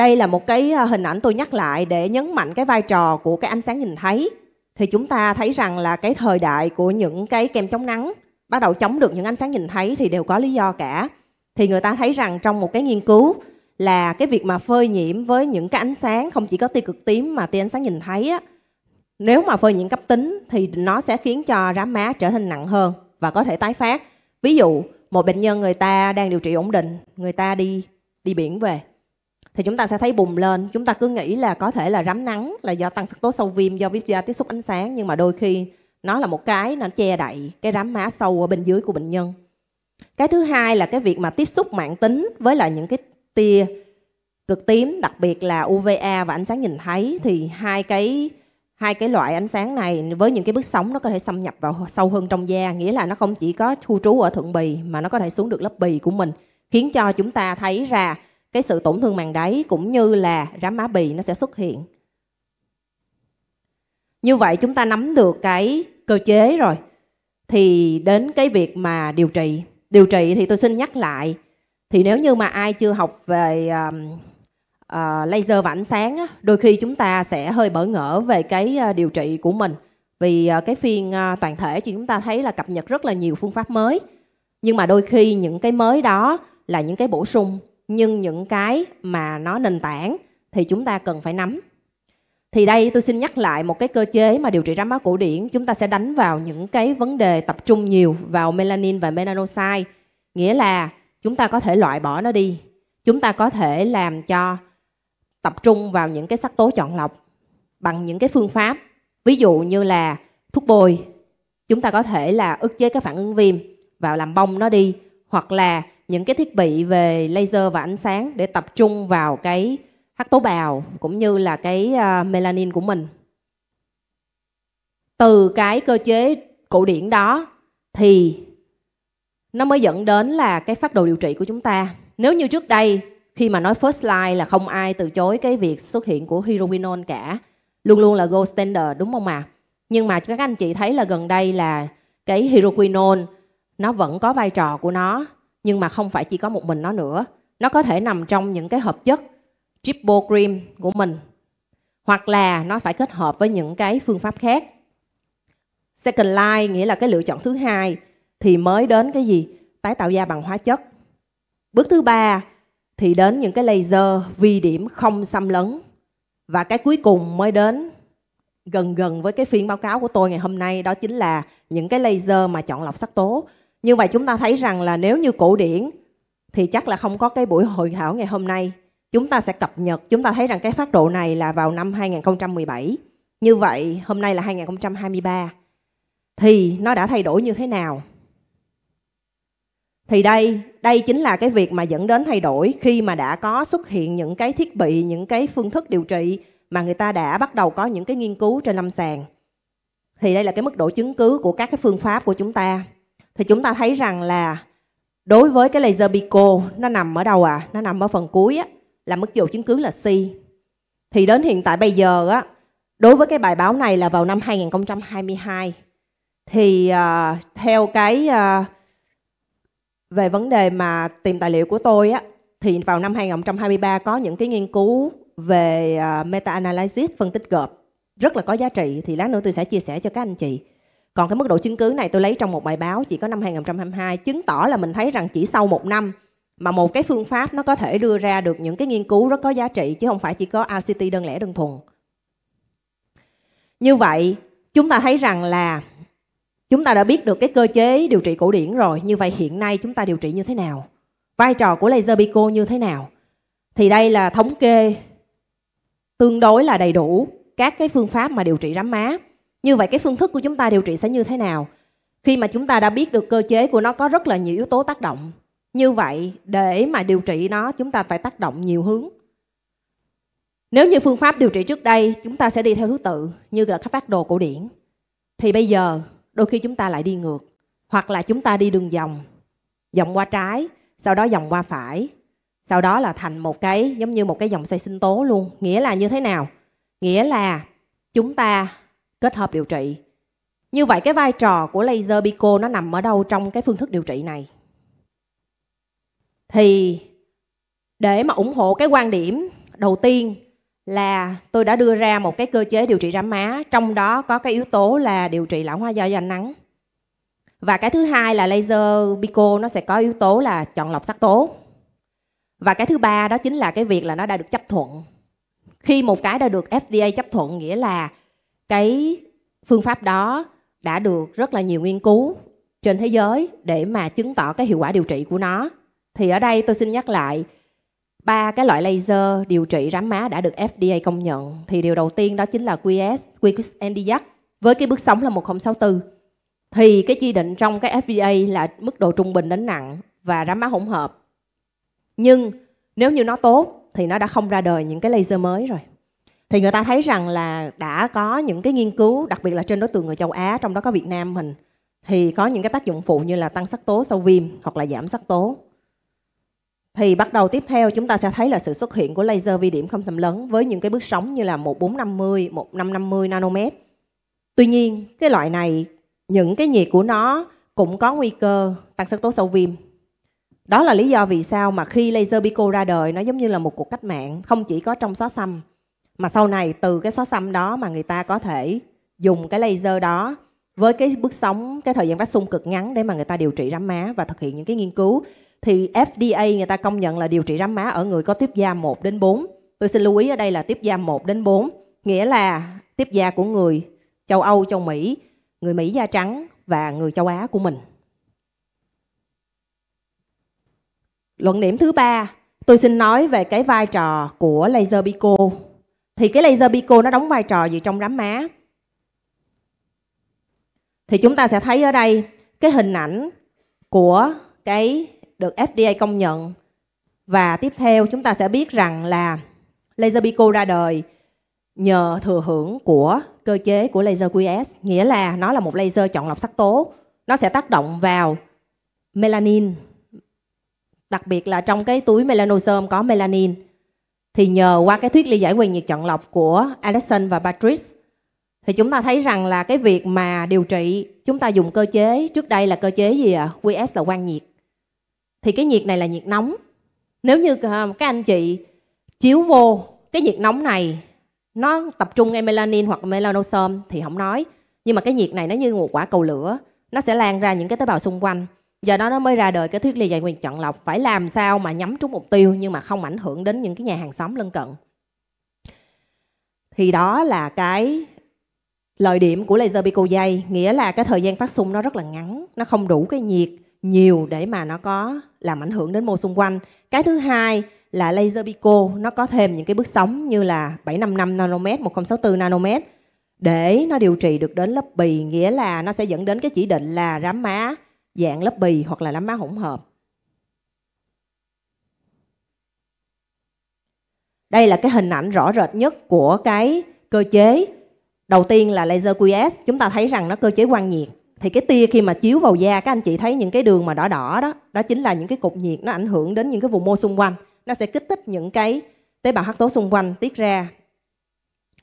đây là một cái ờ, hình ảnh tôi nhắc lại để nhấn mạnh cái vai trò của cái ánh sáng nhìn thấy thì chúng ta thấy rằng là cái thời đại của những cái kem chống nắng bắt đầu chống được những ánh sáng nhìn thấy thì đều có lý do cả thì người ta thấy rằng trong một cái nghiên cứu là cái việc mà phơi nhiễm với những cái ánh sáng không chỉ có tia cực tím mà tia ánh sáng nhìn thấy á nếu mà phơi nhiễm cấp tính thì nó sẽ khiến cho rám má trở thành nặng hơn và có thể tái phát ví dụ một bệnh nhân người ta đang điều trị ổn định người ta đi đi biển về thì chúng ta sẽ thấy bùng lên chúng ta cứ nghĩ là có thể là rám nắng là do tăng sắc tố sâu viêm do viết da tiếp xúc ánh sáng nhưng mà đôi khi nó là một cái nó che đậy cái rám má sâu ở bên dưới của bệnh nhân cái thứ hai là cái việc mà tiếp xúc mạng tính với là những cái tia cực tím đặc biệt là UVA và ánh sáng nhìn thấy thì hai cái hai cái loại ánh sáng này với những cái bước sóng nó có thể xâm nhập vào sâu hơn trong da nghĩa là nó không chỉ có thu trú ở thượng bì mà nó có thể xuống được lớp bì của mình khiến cho chúng ta thấy ra cái sự tổn thương màng đáy cũng như là rám má bì nó sẽ xuất hiện. Như vậy chúng ta nắm được cái cơ chế rồi thì đến cái việc mà điều trị. Điều trị thì tôi xin nhắc lại thì nếu như mà ai chưa học về um, uh, laser và ánh sáng á, đôi khi chúng ta sẽ hơi bỡ ngỡ về cái uh, điều trị của mình vì uh, cái phiên uh, toàn thể thì chúng ta thấy là cập nhật rất là nhiều phương pháp mới nhưng mà đôi khi những cái mới đó là những cái bổ sung nhưng những cái mà nó nền tảng thì chúng ta cần phải nắm thì đây tôi xin nhắc lại một cái cơ chế mà điều trị rám máu cổ điển chúng ta sẽ đánh vào những cái vấn đề tập trung nhiều vào melanin và melanocyte nghĩa là chúng ta có thể loại bỏ nó đi chúng ta có thể làm cho tập trung vào những cái sắc tố chọn lọc bằng những cái phương pháp ví dụ như là thuốc bôi chúng ta có thể là ức chế cái phản ứng viêm vào làm bông nó đi hoặc là những cái thiết bị về laser và ánh sáng để tập trung vào cái hắc tố bào cũng như là cái à, melanin của mình. Từ cái cơ chế cổ điển đó thì nó mới dẫn đến là cái phát đồ điều trị của chúng ta. Nếu như trước đây khi mà nói first line là không ai từ chối cái việc xuất hiện của hydroquinone cả, luôn luôn là gold standard đúng không ạ? À? Nhưng mà các anh chị thấy là gần đây là cái hydroquinone nó vẫn có vai trò của nó nhưng mà không phải chỉ có một mình nó nữa nó có thể nằm trong những cái hợp chất triple cream của mình hoặc là nó phải kết hợp với những cái phương pháp khác second line nghĩa là cái lựa chọn thứ hai thì mới đến cái gì tái tạo da bằng hóa chất bước thứ ba thì đến những cái laser vi điểm không xâm lấn và cái cuối cùng mới đến gần gần với cái phiên báo cáo của tôi ngày hôm nay đó chính là những cái laser mà chọn lọc sắc tố như vậy chúng ta thấy rằng là nếu như cổ điển thì chắc là không có cái buổi hội thảo ngày hôm nay chúng ta sẽ cập nhật chúng ta thấy rằng cái phát độ này là vào năm 2017 như vậy hôm nay là 2023 thì nó đã thay đổi như thế nào thì đây đây chính là cái việc mà dẫn đến thay đổi khi mà đã có xuất hiện những cái thiết bị những cái phương thức điều trị mà người ta đã bắt đầu có những cái nghiên cứu trên lâm sàng thì đây là cái mức độ chứng cứ của các cái phương pháp của chúng ta thì chúng ta thấy rằng là đối với cái laser pico nó nằm ở đâu à nó nằm ở phần cuối á, là mức độ chứng cứ là C thì đến hiện tại bây giờ á đối với cái bài báo này là vào năm 2022 thì uh, theo cái uh, về vấn đề mà tìm tài liệu của tôi á thì vào năm 2023 có những cái nghiên cứu về uh, à, meta analysis phân tích gộp rất là có giá trị thì lát nữa tôi sẽ chia sẻ cho các anh chị còn cái mức độ chứng cứ này tôi lấy trong một bài báo chỉ có năm 2022 chứng tỏ là mình thấy rằng chỉ sau một năm mà một cái phương pháp nó có thể đưa ra được những cái nghiên cứu rất có giá trị chứ không phải chỉ có RCT đơn lẻ đơn thuần. Như vậy, chúng ta thấy rằng là chúng ta đã biết được cái cơ chế điều trị cổ điển rồi, như vậy hiện nay chúng ta điều trị như thế nào? Vai trò của laser pico như thế nào? Thì đây là thống kê tương đối là đầy đủ các cái phương pháp mà điều trị rám má. Như vậy cái phương thức của chúng ta điều trị sẽ như thế nào? Khi mà chúng ta đã biết được cơ chế của nó có rất là nhiều yếu tố tác động. Như vậy để mà điều trị nó chúng ta phải tác động nhiều hướng. Nếu như phương pháp điều trị trước đây chúng ta sẽ đi theo thứ tự như là các phát đồ cổ điển. Thì bây giờ đôi khi chúng ta lại đi ngược hoặc là chúng ta đi đường vòng vòng qua trái sau đó vòng qua phải sau đó là thành một cái giống như một cái dòng xoay sinh tố luôn nghĩa là như thế nào nghĩa là chúng ta kết hợp điều trị. Như vậy cái vai trò của laser Pico nó nằm ở đâu trong cái phương thức điều trị này? Thì để mà ủng hộ cái quan điểm đầu tiên là tôi đã đưa ra một cái cơ chế điều trị rám má trong đó có cái yếu tố là điều trị lão hóa do do ánh nắng và cái thứ hai là laser pico nó sẽ có yếu tố là chọn lọc sắc tố và cái thứ ba đó chính là cái việc là nó đã được chấp thuận khi một cái đã được fda chấp thuận nghĩa là cái phương pháp đó đã được rất là nhiều nghiên cứu trên thế giới để mà chứng tỏ cái hiệu quả điều trị của nó. Thì ở đây tôi xin nhắc lại ba cái loại laser điều trị rám má đã được FDA công nhận. Thì điều đầu tiên đó chính là QS, QS NDX với cái bước sóng là 1064. Thì cái chỉ định trong cái FDA là mức độ trung bình đến nặng và rám má hỗn hợp. Nhưng nếu như nó tốt thì nó đã không ra đời những cái laser mới rồi thì người ta thấy rằng là đã có những cái nghiên cứu đặc biệt là trên đối tượng người châu Á trong đó có Việt Nam mình thì có những cái tác dụng phụ như là tăng sắc tố sau viêm hoặc là giảm sắc tố thì bắt đầu tiếp theo chúng ta sẽ thấy là sự xuất hiện của laser vi điểm không xâm lấn với những cái bước sóng như là 1450, 1550 nanomet. Tuy nhiên, cái loại này những cái nhiệt của nó cũng có nguy cơ tăng sắc tố sau viêm. Đó là lý do vì sao mà khi laser pico ra đời nó giống như là một cuộc cách mạng, không chỉ có trong xóa xăm mà sau này từ cái xóa xăm đó mà người ta có thể dùng cái laser đó với cái bước sóng cái thời gian phát xung cực ngắn để mà người ta điều trị rám má và thực hiện những cái nghiên cứu thì FDA người ta công nhận là điều trị rám má ở người có tiếp da 1 đến 4. Tôi xin lưu ý ở đây là tiếp da 1 đến 4, nghĩa là tiếp da của người châu Âu, châu Mỹ, người Mỹ da trắng và người châu Á của mình. Luận điểm thứ ba, tôi xin nói về cái vai trò của laser Pico thì cái laser pico nó đóng vai trò gì trong rám má thì chúng ta sẽ thấy ở đây cái hình ảnh của cái được FDA công nhận và tiếp theo chúng ta sẽ biết rằng là laser pico ra đời nhờ thừa hưởng của cơ chế của laser QS nghĩa là nó là một laser chọn lọc sắc tố nó sẽ tác động vào melanin đặc biệt là trong cái túi melanosom có melanin thì nhờ qua cái thuyết lý giải quyền nhiệt chọn lọc của Alexan và Patrice thì chúng ta thấy rằng là cái việc mà điều trị chúng ta dùng cơ chế trước đây là cơ chế gì ạ? À? QS là quan nhiệt. Thì cái nhiệt này là nhiệt nóng. Nếu như ờ, các anh chị chiếu vô cái nhiệt nóng này nó tập trung ngay melanin hoặc melanosome thì không nói nhưng mà cái nhiệt này nó như một quả cầu lửa nó sẽ lan ra những cái tế bào xung quanh do đó nó mới ra đời cái thuyết ly giải quyền chọn lọc phải làm sao mà nhắm trúng mục tiêu nhưng mà không ảnh hưởng đến những cái nhà hàng xóm lân cận thì đó là cái lợi điểm của laser pico dây nghĩa là cái thời gian phát xung nó rất là ngắn nó không đủ cái nhiệt nhiều để mà nó có làm ảnh hưởng đến mô xung quanh cái thứ hai là laser pico nó có thêm những cái bước sóng như là 755 nanomet 1064 nanomet để nó điều trị được đến lớp bì nghĩa là nó sẽ dẫn đến cái chỉ định là rám má dạng lớp bì hoặc là lá má hỗn hợp. Đây là cái hình ảnh rõ rệt nhất của cái cơ chế. Đầu tiên là laser QS, chúng ta thấy rằng nó cơ chế quang nhiệt. Thì cái tia khi mà chiếu vào da các anh chị thấy những cái đường mà đỏ đỏ đó, đó chính là những cái cục nhiệt nó ảnh hưởng đến những cái vùng mô xung quanh. Nó sẽ kích thích những cái tế bào hắc tố xung quanh tiết ra.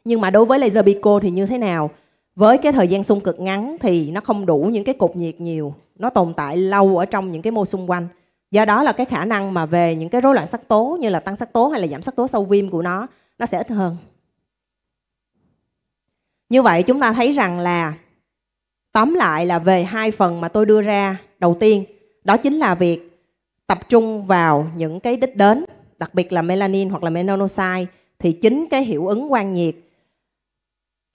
Nhưng mà đối với laser pico thì như thế nào? Với cái thời gian xung cực ngắn thì nó không đủ những cái cục nhiệt nhiều nó tồn tại lâu ở trong những cái mô xung quanh do đó là cái khả năng mà về những cái rối loạn sắc tố như là tăng sắc tố hay là giảm sắc tố sau viêm của nó nó sẽ ít hơn như vậy chúng ta thấy rằng là tóm lại là về hai phần mà tôi đưa ra đầu tiên đó chính là việc tập trung vào những cái đích đến đặc biệt là melanin hoặc là melanocyte thì chính cái hiệu ứng quang nhiệt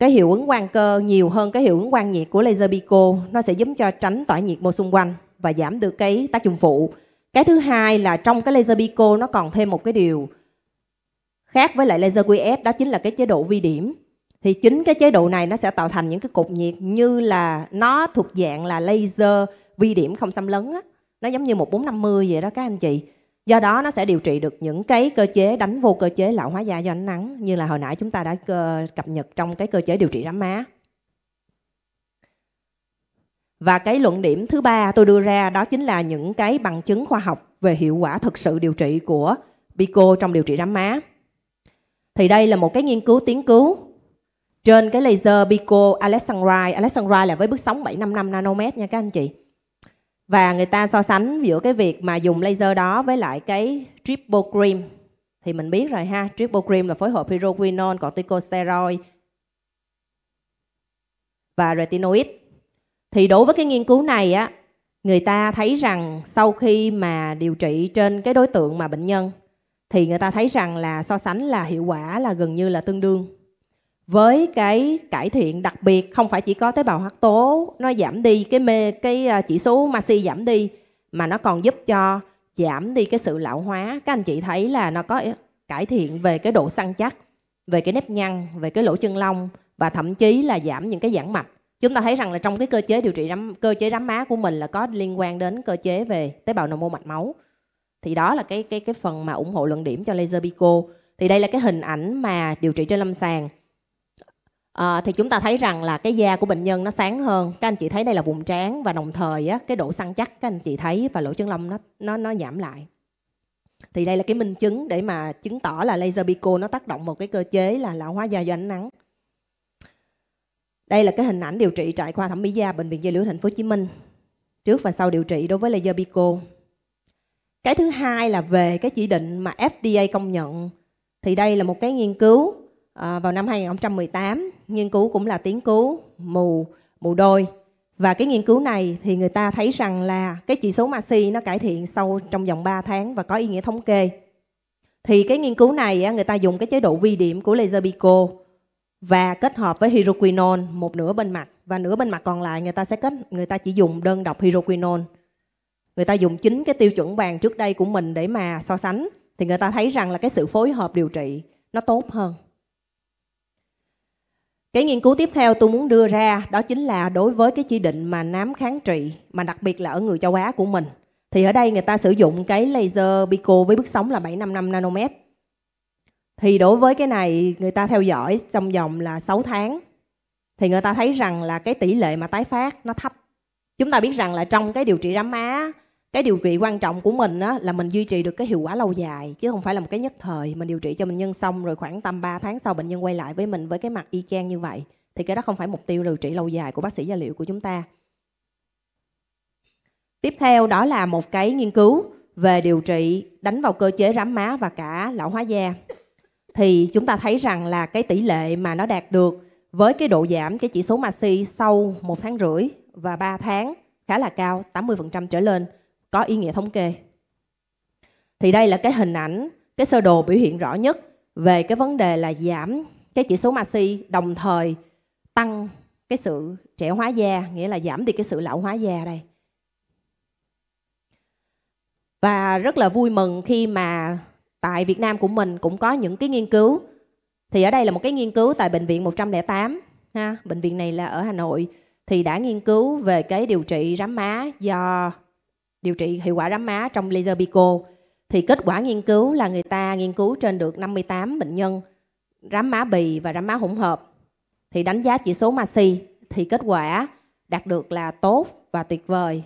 cái hiệu ứng quang cơ nhiều hơn cái hiệu ứng quang nhiệt của laser pico nó sẽ giúp cho tránh tỏa nhiệt mô xung quanh và giảm được cái tác dụng phụ cái thứ hai là trong cái laser pico nó còn thêm một cái điều khác với lại laser qf đó chính là cái chế độ vi điểm thì chính cái chế độ này nó sẽ tạo thành những cái cục nhiệt như là nó thuộc dạng là laser vi điểm không xâm lấn á nó giống như một bốn năm mươi vậy đó các anh chị Do đó nó sẽ điều trị được những cái cơ chế đánh vô cơ chế lão hóa da do ánh nắng như là hồi nãy chúng ta đã ờ, cập nhật trong cái cơ chế điều trị rám má. Và cái luận điểm thứ ba tôi đưa ra đó chính là những cái bằng chứng khoa học về hiệu quả thực sự điều trị của Bico trong điều trị rám má. Thì đây là một cái nghiên cứu tiến cứu trên cái laser Bico Alexandrite. Alexandrite là với bước sóng 755 nanomet nha các anh chị và người ta so sánh giữa cái việc mà dùng laser đó với lại cái triple cream thì mình biết rồi ha triple cream là phối hợp hydroquinone corticosteroid và retinoid thì đối với cái nghiên cứu này á người ta thấy rằng sau khi mà điều trị trên cái đối tượng mà bệnh nhân thì người ta thấy rằng là so sánh là hiệu quả là gần như là tương đương với cái cải thiện đặc biệt không phải chỉ có tế bào hắc tố nó giảm đi cái mê cái à, chỉ số maxi giảm đi mà nó còn giúp cho giảm đi cái sự lão hóa các anh chị thấy là nó có cải thiện về cái độ săn chắc về cái nếp nhăn về cái lỗ chân lông và thậm chí là giảm những cái giãn mạch chúng ta thấy rằng là trong cái cơ chế điều trị rám, cơ chế rám má của mình là có liên quan đến cơ chế về tế bào nội mô mạch máu thì đó là cái cái cái phần mà ủng hộ luận điểm cho laser pico thì đây là cái hình ảnh mà điều trị trên lâm sàng À, thì chúng ta thấy rằng là cái da của bệnh nhân nó sáng hơn các anh chị thấy đây là vùng trán và đồng thời á, cái độ săn chắc các anh chị thấy và lỗ chân lông nó nó nó giảm lại thì đây là cái minh chứng để mà chứng tỏ là laser Bico nó tác động một cái cơ chế là lão hóa da do ánh nắng đây là cái hình ảnh điều trị trại khoa thẩm mỹ da bệnh viện da liễu thành phố hồ chí minh trước và sau điều trị đối với laser Bico cái thứ hai là về cái chỉ định mà fda công nhận thì đây là một cái nghiên cứu à, vào năm 2018 nghiên cứu cũng là tiếng cứu mù mù đôi và cái nghiên cứu này thì người ta thấy rằng là cái chỉ số MASI nó cải thiện sau trong vòng 3 tháng và có ý nghĩa thống kê. Thì cái nghiên cứu này người ta dùng cái chế độ vi điểm của laser pico và kết hợp với hydroquinone một nửa bên mặt và nửa bên mặt còn lại người ta sẽ kết người ta chỉ dùng đơn độc hydroquinone. Người ta dùng chính cái tiêu chuẩn vàng trước đây của mình để mà so sánh thì người ta thấy rằng là cái sự phối hợp điều trị nó tốt hơn cái nghiên cứu tiếp theo tôi muốn đưa ra đó chính là đối với cái chỉ định mà nám kháng trị mà đặc biệt là ở người châu Á của mình thì ở đây người ta sử dụng cái laser pico với bước sóng là 755 nanomet thì đối với cái này người ta theo dõi trong vòng là 6 tháng thì người ta thấy rằng là cái tỷ lệ mà tái phát nó thấp chúng ta biết rằng là trong cái điều trị rám má cái điều trị quan trọng của mình á, là mình duy trì được cái hiệu quả lâu dài chứ không phải là một cái nhất thời mình điều trị cho bệnh nhân xong rồi khoảng tầm 3 tháng sau bệnh nhân quay lại với mình với cái mặt y chang như vậy thì cái đó không phải mục tiêu điều trị lâu dài của bác sĩ da liệu của chúng ta tiếp theo đó là một cái nghiên cứu về điều trị đánh vào cơ chế rám má và cả lão hóa da thì chúng ta thấy rằng là cái tỷ lệ mà nó đạt được với cái độ giảm cái chỉ số MACI sau một tháng rưỡi và 3 tháng khá là cao 80% trở lên có ý nghĩa thống kê. Thì đây là cái hình ảnh, cái sơ đồ biểu hiện rõ nhất về cái vấn đề là giảm cái chỉ số MACI đồng thời tăng cái sự trẻ hóa da, nghĩa là giảm đi cái sự lão hóa da đây. Và rất là vui mừng khi mà tại Việt Nam của mình cũng có những cái nghiên cứu. Thì ở đây là một cái nghiên cứu tại bệnh viện 108 ha, bệnh viện này là ở Hà Nội thì đã nghiên cứu về cái điều trị rám má do điều trị hiệu quả rám má trong laser pico thì kết quả nghiên cứu là người ta nghiên cứu trên được 58 bệnh nhân rám má bì và rám má hỗn hợp thì đánh giá chỉ số MACI thì kết quả đạt được là tốt và tuyệt vời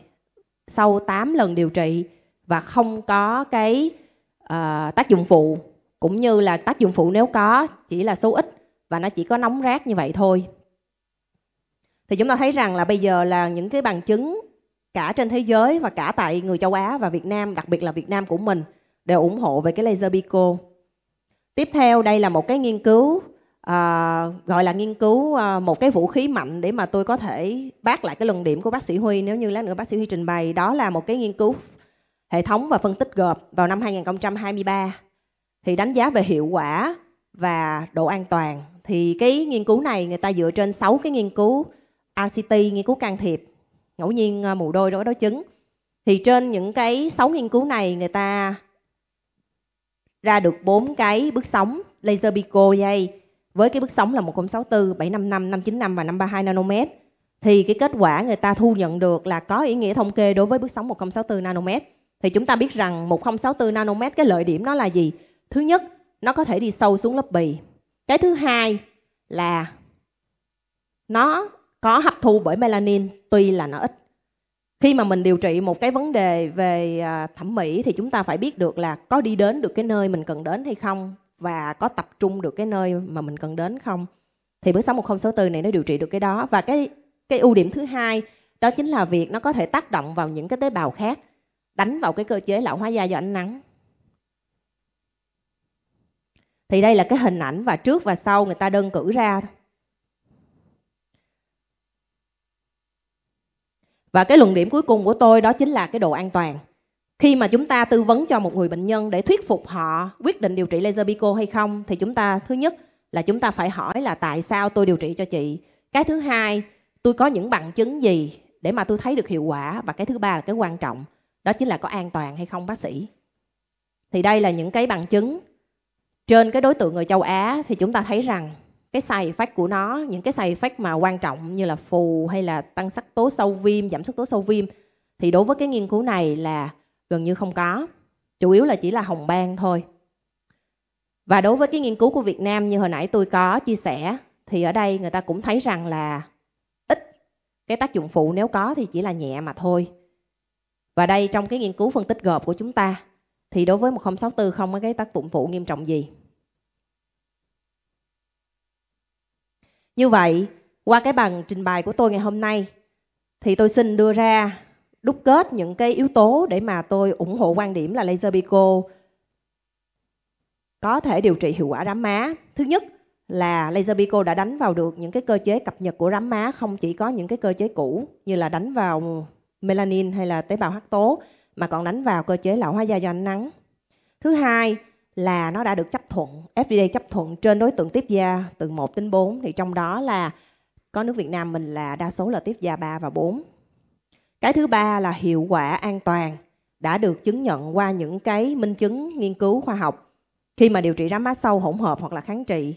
sau 8 lần điều trị và không có cái uh, tác dụng phụ cũng như là tác dụng phụ nếu có chỉ là số ít và nó chỉ có nóng rát như vậy thôi thì chúng ta thấy rằng là bây giờ là những cái bằng chứng cả trên thế giới và cả tại người châu Á và Việt Nam, đặc biệt là Việt Nam của mình đều ủng hộ về cái laser Pico. Tiếp theo đây là một cái nghiên cứu à, gọi là nghiên cứu à, một cái vũ khí mạnh để mà tôi có thể bác lại cái luận điểm của bác sĩ Huy nếu như lát nữa bác sĩ Huy trình bày đó là một cái nghiên cứu hệ thống và phân tích gộp vào năm 2023 thì đánh giá về hiệu quả và độ an toàn thì cái nghiên cứu này người ta dựa trên 6 cái nghiên cứu RCT nghiên cứu can thiệp ngẫu nhiên à, mù đôi đối đối chứng thì trên những cái sáu nghiên cứu này người ta ra được bốn cái bước sóng laser pico dây với cái bước sóng là 1064, 755, 595 và 532 nanomet thì cái kết quả người ta thu nhận được là có ý nghĩa thống kê đối với bước sóng 1064 nanomet. Thì chúng ta biết rằng 1064 nanomet cái lợi điểm nó là gì? Thứ nhất, nó có thể đi sâu xuống lớp bì. Cái thứ hai là nó có hấp thu bởi melanin tuy là nó ít khi mà mình điều trị một cái vấn đề về à, thẩm mỹ thì chúng ta phải biết được là có đi đến được cái nơi mình cần đến hay không và có tập trung được cái nơi mà mình cần đến không thì bước 61064 này nó điều trị được cái đó và cái cái ưu điểm thứ hai đó chính là việc nó có thể tác động vào những cái tế bào khác đánh vào cái cơ chế lão hóa da do ánh nắng thì đây là cái hình ảnh và trước và sau người ta đơn cử ra Và cái luận điểm cuối cùng của tôi đó chính là cái độ an toàn. Khi mà chúng ta tư vấn cho một người bệnh nhân để thuyết phục họ quyết định điều trị laser pico hay không thì chúng ta thứ nhất là chúng ta phải hỏi là tại sao tôi điều trị cho chị. Cái thứ hai, tôi có những bằng chứng gì để mà tôi thấy được hiệu quả và cái thứ ba là cái quan trọng đó chính là có an toàn hay không bác sĩ. Thì đây là những cái bằng chứng trên cái đối tượng người châu Á thì chúng ta thấy rằng cái side effect của nó những cái side effect mà quan trọng như là phù hay là tăng sắc tố sâu viêm giảm sắc tố sâu viêm thì đối với cái nghiên cứu này là gần như không có chủ yếu là chỉ là hồng ban thôi và đối với cái nghiên cứu của Việt Nam như hồi nãy tôi có chia sẻ thì ở đây người ta cũng thấy rằng là ít cái tác dụng phụ nếu có thì chỉ là nhẹ mà thôi và đây trong cái nghiên cứu phân tích gộp của chúng ta thì đối với 1064 không có cái tác dụng phụ nghiêm trọng gì Như vậy, qua cái bằng trình bày của tôi ngày hôm nay thì tôi xin đưa ra đúc kết những cái yếu tố để mà tôi ủng hộ quan điểm là laser Bico có thể điều trị hiệu quả rám má. Thứ nhất là laser Bico đã đánh vào được những cái cơ chế cập nhật của rám má không chỉ có những cái cơ chế cũ như là đánh vào melanin hay là tế bào hắc tố mà còn đánh vào cơ chế lão hóa da do ánh nắng. Thứ hai là nó đã được chấp thuận, FDA chấp thuận trên đối tượng tiếp da từ 1 đến 4 thì trong đó là có nước Việt Nam mình là đa số là tiếp da 3 và 4. Cái thứ ba là hiệu quả an toàn đã được chứng nhận qua những cái minh chứng nghiên cứu khoa học khi mà điều trị rám má sâu hỗn hợp hoặc là kháng trị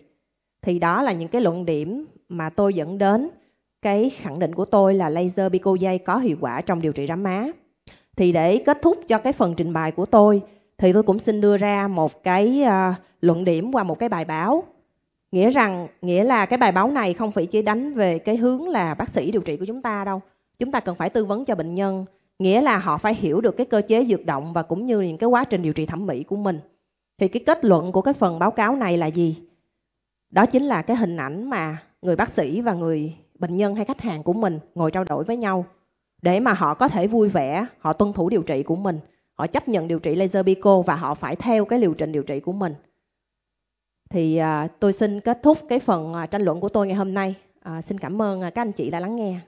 thì đó là những cái luận điểm mà tôi dẫn đến cái khẳng định của tôi là laser Bico dây có hiệu quả trong điều trị rám má. Thì để kết thúc cho cái phần trình bày của tôi thì tôi cũng xin đưa ra một cái uh, luận điểm qua một cái bài báo nghĩa rằng nghĩa là cái bài báo này không phải chỉ đánh về cái hướng là bác sĩ điều trị của chúng ta đâu chúng ta cần phải tư vấn cho bệnh nhân nghĩa là họ phải hiểu được cái cơ chế dược động và cũng như những cái quá trình điều trị thẩm mỹ của mình thì cái kết luận của cái phần báo cáo này là gì đó chính là cái hình ảnh mà người bác sĩ và người bệnh nhân hay khách hàng của mình ngồi trao đổi với nhau để mà họ có thể vui vẻ họ tuân thủ điều trị của mình họ chấp nhận điều trị laser Bico và họ phải theo cái liệu trình điều trị của mình thì à, tôi xin kết thúc cái phần à, tranh luận của tôi ngày hôm nay à, xin cảm ơn à, các anh chị đã lắng nghe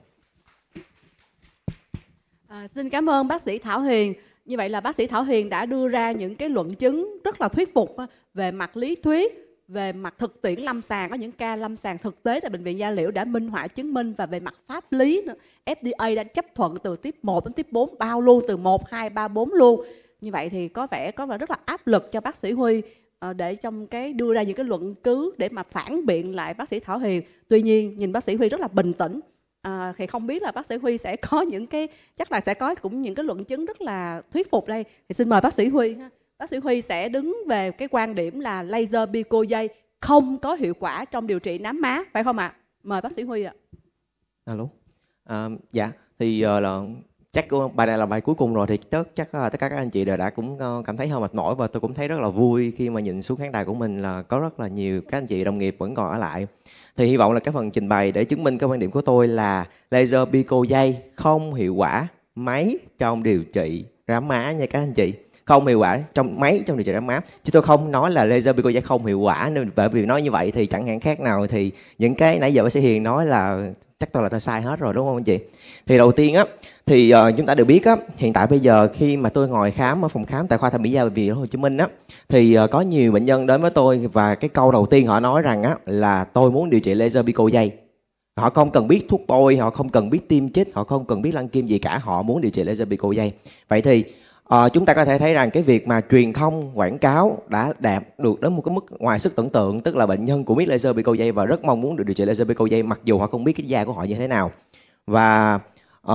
à, xin cảm ơn bác sĩ Thảo Hiền như vậy là bác sĩ Thảo Hiền đã đưa ra những cái luận chứng rất là thuyết phục à, về mặt lý thuyết về mặt thực tiễn lâm sàng có những ca lâm sàng thực tế tại bệnh viện Gia Liễu đã minh họa chứng minh và về mặt pháp lý nữa. FDA đã chấp thuận từ tiếp 1 đến tiếp 4 bao luôn từ 1 2 3 4 luôn. Như vậy thì có vẻ có vẻ rất là áp lực cho bác sĩ Huy ờ, để trong cái đưa ra những cái luận cứ để mà phản biện lại bác sĩ Thảo Hiền. Tuy nhiên nhìn bác sĩ Huy rất là bình tĩnh. À, thì không biết là bác sĩ Huy sẽ có những cái chắc là sẽ có cũng những cái luận chứng rất là thuyết phục đây. Thì xin mời bác sĩ Huy ha bác sĩ Huy sẽ đứng về cái quan điểm là laser pico dây không có hiệu quả trong điều trị nám má phải không ạ? Mời bác sĩ Huy ạ. Alo. À, dạ thì uh, là chắc bài này là bài cuối cùng rồi thì tất chắc là ờ, tất cả các anh chị đều đã cũng ờ, cảm thấy hơi mệt mỏi và tôi cũng thấy rất là vui khi mà nhìn xuống khán đài của mình là có rất là nhiều các anh chị đồng nghiệp vẫn còn ở lại thì hy vọng là cái phần trình bày để chứng minh cái quan điểm của tôi là laser pico dây không hiệu quả máy trong điều trị rám má nha các anh chị không hiệu quả trong máy trong điều trị đám máp chứ tôi không nói là laser pico giải không hiệu quả nên bởi vì nói như vậy thì chẳng hạn khác nào thì những cái nãy giờ bác sĩ hiền nói là chắc tôi là tôi sai hết rồi đúng không anh chị thì đầu tiên á thì uh, chúng ta đều biết á hiện tại bây giờ khi mà tôi ngồi khám ở phòng khám tại khoa thẩm mỹ da bệnh viện hồ chí minh á thì uh, có nhiều bệnh nhân đến với tôi và cái câu đầu tiên họ nói rằng á là tôi muốn điều trị laser pico dây họ không cần biết thuốc bôi họ không cần biết tiêm chích họ không cần biết lăn kim gì cả họ muốn điều trị laser pico dây vậy thì à, chúng ta có thể thấy rằng cái việc mà truyền thông quảng cáo đã đạt được đến một cái mức ngoài sức tưởng tượng tức là bệnh nhân của mít laser bị câu dây và rất mong muốn được điều trị laser bị câu dây mặc dù họ không biết cái da của họ như thế nào và uh,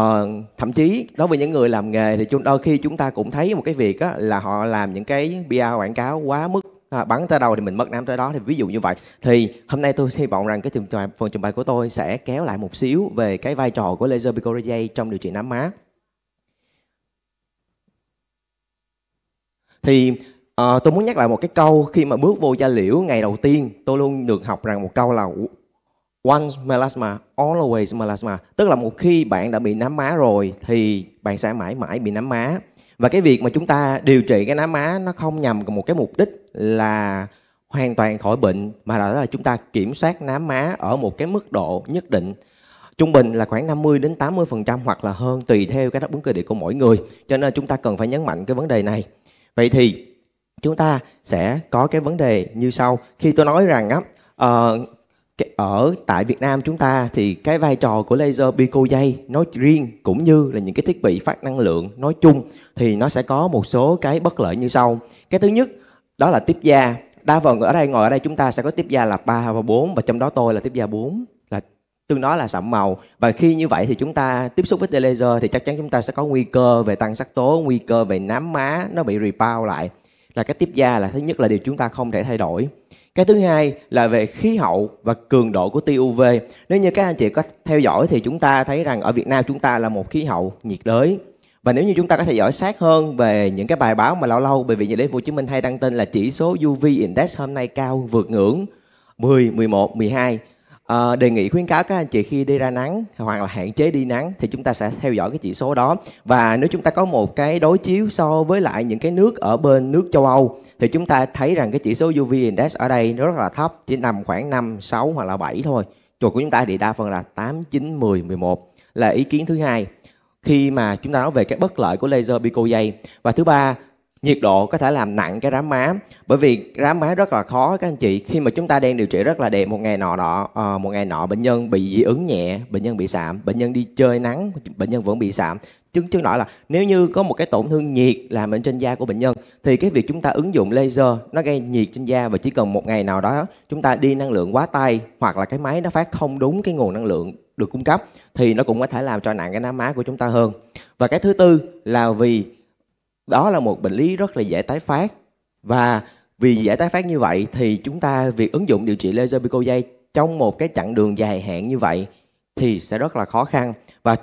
thậm chí đối với những người làm nghề thì chúng đôi khi chúng ta cũng thấy một cái việc á, là họ làm những cái PR quảng cáo quá mức À, bắn tới đâu thì mình mất nám tới đó thì ví dụ như vậy thì hôm nay tôi hy vọng rằng cái phần trình bày của tôi sẽ kéo lại một xíu về cái vai trò của laser picorijay trong điều trị nám má thì à, tôi muốn nhắc lại một cái câu khi mà bước vô gia liễu ngày đầu tiên tôi luôn được học rằng một câu là once melasma always melasma tức là một khi bạn đã bị nám má rồi thì bạn sẽ mãi mãi bị nám má và cái việc mà chúng ta điều trị cái nám má nó không nhằm một cái mục đích là hoàn toàn khỏi bệnh mà đó là chúng ta kiểm soát nám má ở một cái mức độ nhất định trung bình là khoảng 50 đến 80% hoặc là hơn tùy theo cái đáp ứng cơ địa của mỗi người cho nên chúng ta cần phải nhấn mạnh cái vấn đề này Vậy thì chúng ta sẽ có cái vấn đề như sau. Khi tôi nói rằng á, uh, ở tại Việt Nam chúng ta thì cái vai trò của laser pico dây nói riêng cũng như là những cái thiết bị phát năng lượng nói chung thì nó sẽ có một số cái bất lợi như sau. Cái thứ nhất đó là tiếp da Đa phần ở đây ngồi ở đây chúng ta sẽ có tiếp da là 3 và 4 và trong đó tôi là tiếp da 4 tương đối là sậm màu và khi như vậy thì chúng ta tiếp xúc với tia laser thì chắc chắn chúng ta sẽ có nguy cơ về tăng sắc tố nguy cơ về nám má nó bị rebound lại là cái tiếp da là thứ nhất là điều chúng ta không thể thay đổi cái thứ hai là về khí hậu và cường độ của tia UV nếu như các anh chị có theo dõi thì chúng ta thấy rằng ở Việt Nam chúng ta là một khí hậu nhiệt đới và nếu như chúng ta có theo dõi sát hơn về những cái bài báo mà lâu lâu bởi vì Nhiệt đới Hồ Chí Minh hay đăng tin là chỉ số UV Index hôm nay cao vượt ngưỡng 10, 11, 12 À, đề nghị khuyến cáo các anh chị khi đi ra nắng hoặc là hạn chế đi nắng thì chúng ta sẽ theo dõi cái chỉ số đó và nếu chúng ta có một cái đối chiếu so với lại những cái nước ở bên nước châu Âu thì chúng ta thấy rằng cái chỉ số UV index ở đây nó rất là thấp chỉ nằm khoảng 5, 6 hoặc là 7 thôi chuột của chúng ta thì đa phần là 8, 9, 10, 11 là ý kiến thứ hai khi mà chúng ta nói về cái bất lợi của laser pico dây và thứ ba nhiệt độ có thể làm nặng cái rám má bởi vì rám má rất là khó các anh chị khi mà chúng ta đang điều trị rất là đẹp một ngày nọ đó à, ờ, một ngày nọ bệnh nhân bị dị ứng nhẹ bệnh nhân bị sạm bệnh nhân đi chơi nắng bệnh nhân vẫn bị sạm chứng chứng nói là nếu như có một cái tổn thương nhiệt làm ở trên da của bệnh nhân thì cái việc chúng ta ứng dụng laser nó gây nhiệt trên da và chỉ cần một ngày nào đó chúng ta đi năng lượng quá tay hoặc là cái máy nó phát không đúng cái nguồn năng lượng được cung cấp thì nó cũng có thể làm cho nặng cái nám má của chúng ta hơn và cái thứ tư là vì đó là một bệnh lý rất là dễ tái phát và vì dễ tái phát như vậy thì chúng ta việc ứng dụng điều trị laser pico dây trong một cái chặng đường dài hạn như vậy thì sẽ rất là khó khăn và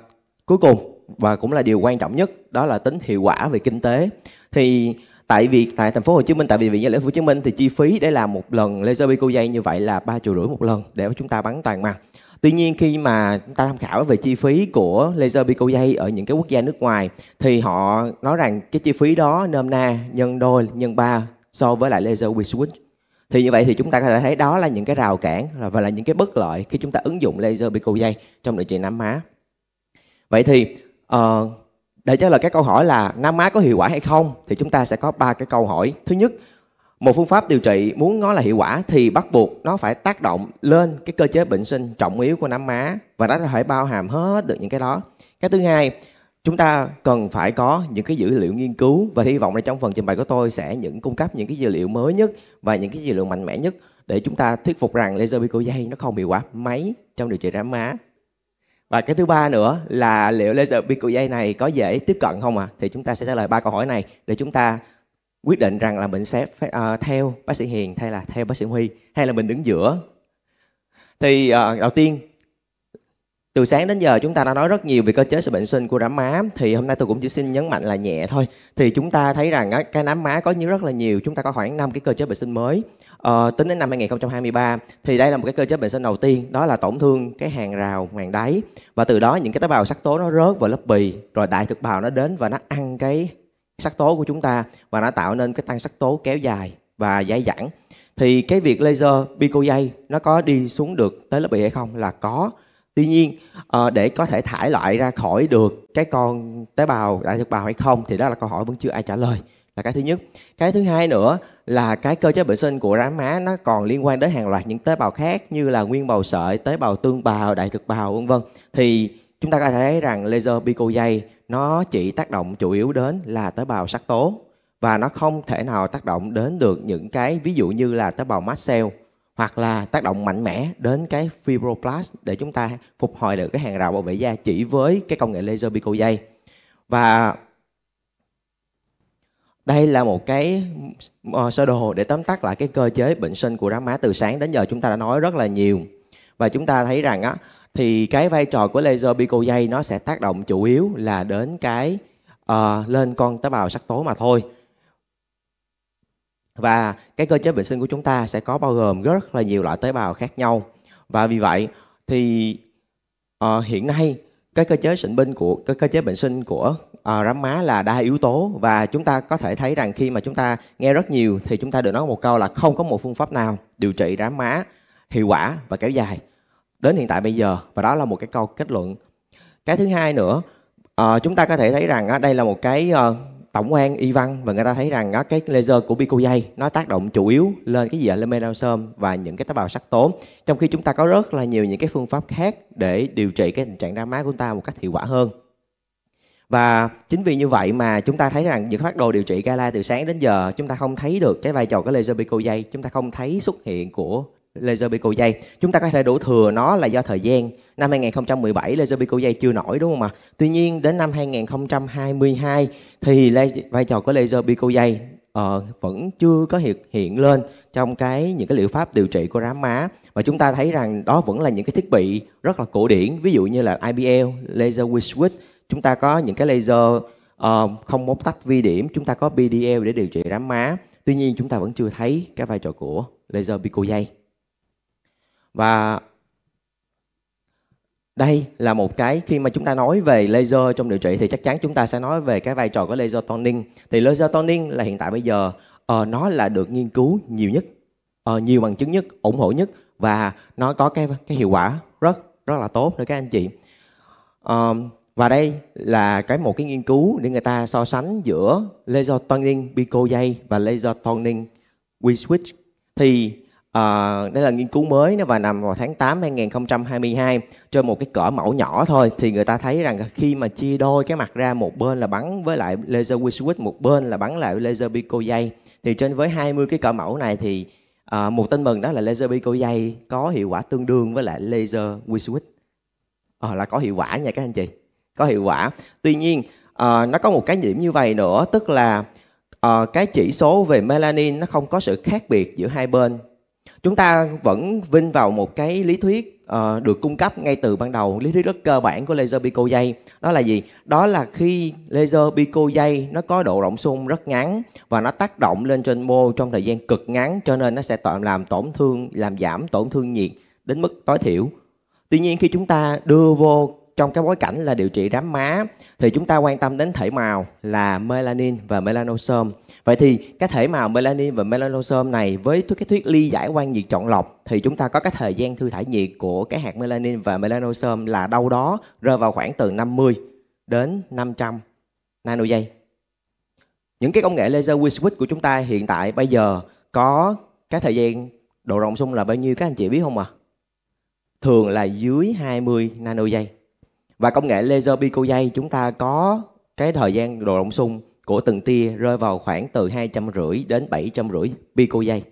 cuối cùng và cũng là điều quan trọng nhất đó là tính hiệu quả về kinh tế thì tại vì tại thành phố Hồ Chí Minh tại vì viện gia liễu Hồ Chí Minh thì chi phí để làm một lần laser pico dây như vậy là ba triệu rưỡi một lần để chúng ta bắn toàn mặt Tuy nhiên khi mà chúng ta tham khảo về chi phí của laser pico dây ở những cái quốc gia nước ngoài thì họ nói rằng cái chi phí đó nôm na nhân đôi nhân ba so với lại laser switch. Thì như vậy thì chúng ta có thể thấy đó là những cái rào cản và là những cái bất lợi khi chúng ta ứng dụng laser pico dây trong điều trị nám má. Vậy thì uh, để trả lời các câu hỏi là nám Má có hiệu quả hay không thì chúng ta sẽ có ba cái câu hỏi. Thứ nhất một phương pháp điều trị muốn nó là hiệu quả thì bắt buộc nó phải tác động lên cái cơ chế bệnh sinh trọng yếu của nám má và nó phải bao hàm hết được những cái đó cái thứ hai chúng ta cần phải có những cái dữ liệu nghiên cứu và hy vọng là trong phần trình bày của tôi sẽ những cung cấp những cái dữ liệu mới nhất và những cái dữ liệu mạnh mẽ nhất để chúng ta thuyết phục rằng laser pico dây nó không hiệu quả mấy trong điều trị nám má và cái thứ ba nữa là liệu laser pico dây này có dễ tiếp cận không ạ à? thì chúng ta sẽ trả lời ba câu hỏi này để chúng ta quyết định rằng là mình sẽ uh, theo bác sĩ Hiền hay là theo bác sĩ Huy hay là mình đứng giữa thì uh, đầu tiên từ sáng đến giờ chúng ta đã nói rất nhiều về cơ chế sự bệnh sinh của đám má thì hôm nay tôi cũng chỉ xin nhấn mạnh là nhẹ thôi thì chúng ta thấy rằng á, cái đám má có như rất là nhiều chúng ta có khoảng 5 cái cơ chế bệnh sinh mới ờ, tính đến năm 2023 thì đây là một cái cơ chế bệnh sinh đầu tiên đó là tổn thương cái hàng rào màng đáy và từ đó những cái tế bào sắc tố nó rớt vào lớp bì rồi đại thực bào nó đến và nó ăn cái sắc tố của chúng ta và nó tạo nên cái tăng sắc tố kéo dài và dai dẳng thì cái việc laser pico dây nó có đi xuống được tới lớp 7 hay không là có tuy nhiên ờ, để có thể thải loại ra khỏi được cái con tế bào đại thực bào hay không thì đó là câu hỏi vẫn chưa ai trả lời là cái thứ nhất cái thứ hai nữa là cái cơ chế vệ sinh của rám má nó còn liên quan đến hàng loạt những tế bào khác như là nguyên bào sợi tế bào tương bào đại thực bào vân vân thì chúng ta có thể thấy rằng laser pico dây nó chỉ tác động chủ yếu đến là tế bào sắc tố và nó không thể nào tác động đến được những cái ví dụ như là tế bào mast cell hoặc là tác động mạnh mẽ đến cái fibroblast để chúng ta phục hồi được cái hàng rào bảo vệ da chỉ với cái công nghệ laser pico dây và đây là một cái ờ, sơ đồ để tóm tắt lại cái cơ chế bệnh sinh của đám má từ sáng đến giờ chúng ta đã nói rất là nhiều và chúng ta thấy rằng á thì cái vai trò của laser pico dây nó sẽ tác động chủ yếu là đến cái uh, lên con tế bào sắc tố mà thôi và cái cơ chế vệ sinh của chúng ta sẽ có bao gồm rất là nhiều loại tế bào khác nhau và vì vậy thì uh, hiện nay cái cơ chế sinh bệnh của cái cơ chế bệnh sinh của uh, rám má là đa yếu tố và chúng ta có thể thấy rằng khi mà chúng ta nghe rất nhiều thì chúng ta được nói một câu là không có một phương pháp nào điều trị rám má hiệu quả và kéo dài đến hiện tại bây giờ và đó là một cái câu kết luận cái thứ hai nữa à, chúng ta có thể thấy rằng á, đây là một cái à, tổng quan y văn và người ta thấy rằng á, cái laser của Bicojay nó tác động chủ yếu lên cái gì ạ lên melanosom và những cái tế bào sắc tố trong khi chúng ta có rất là nhiều những cái phương pháp khác để điều trị cái tình trạng ra má của chúng ta một cách hiệu quả hơn và chính vì như vậy mà chúng ta thấy rằng những phát đồ điều trị gala từ sáng đến giờ chúng ta không thấy được cái vai trò của laser Bicojay, chúng ta không thấy xuất hiện của laser bị cầu dây chúng ta có thể đổ thừa nó là do thời gian năm 2017 laser bị cầu dây chưa nổi đúng không ạ tuy nhiên đến năm 2022 thì vai trò của laser bị cầu dây uh, vẫn chưa có hiện hiện lên trong cái những cái liệu pháp điều trị của rám má và chúng ta thấy rằng đó vẫn là những cái thiết bị rất là cổ điển ví dụ như là IBL laser Wishwood chúng ta có những cái laser uh, không móc tách vi điểm chúng ta có BDL để điều trị rám má tuy nhiên chúng ta vẫn chưa thấy cái vai trò của laser pico dây và đây là một cái khi mà chúng ta nói về laser trong điều trị thì chắc chắn chúng ta sẽ nói về cái vai trò của laser toning thì laser toning là hiện tại bây giờ uh, nó là được nghiên cứu nhiều nhất uh, nhiều bằng chứng nhất ủng hộ nhất và nó có cái cái hiệu quả rất rất là tốt nữa các anh chị uh, và đây là cái một cái nghiên cứu để người ta so sánh giữa laser toning pico dây và laser toning we switch thì à, đây là nghiên cứu mới và nằm vào tháng 8 2022 cho một cái cỡ mẫu nhỏ thôi thì người ta thấy rằng khi mà chia đôi cái mặt ra một bên là bắn với lại laser Wiswit một bên là bắn lại laser Pico dây thì trên với 20 cái cỡ mẫu này thì à, một tin mừng đó là laser Pico dây có hiệu quả tương đương với lại laser Wiswit à, ờ, là có hiệu quả nha các anh chị có hiệu quả tuy nhiên à, nó có một cái điểm như vậy nữa tức là à, cái chỉ số về melanin nó không có sự khác biệt giữa hai bên chúng ta vẫn vinh vào một cái lý thuyết uh, được cung cấp ngay từ ban đầu lý thuyết rất cơ bản của laser pico dây đó là gì đó là khi laser pico dây nó có độ rộng xung rất ngắn và nó tác động lên trên mô trong thời gian cực ngắn cho nên nó sẽ tạo làm tổn thương làm giảm tổn thương nhiệt đến mức tối thiểu tuy nhiên khi chúng ta đưa vô trong cái bối cảnh là điều trị đám má thì chúng ta quan tâm đến thể màu là melanin và melanosome. Vậy thì cái thể màu melanin và melanosome này với cái thuyết ly giải quan nhiệt chọn lọc thì chúng ta có cái thời gian thư thải nhiệt của cái hạt melanin và melanosom là đâu đó rơi vào khoảng từ 50 đến 500 nano giây. Những cái công nghệ laser Wiswit của chúng ta hiện tại bây giờ có cái thời gian độ rộng xung là bao nhiêu các anh chị biết không ạ? À? Thường là dưới 20 nano giây và công nghệ laser pico dây chúng ta có cái thời gian độ động xung của từng tia rơi vào khoảng từ hai rưỡi đến bảy rưỡi pico dây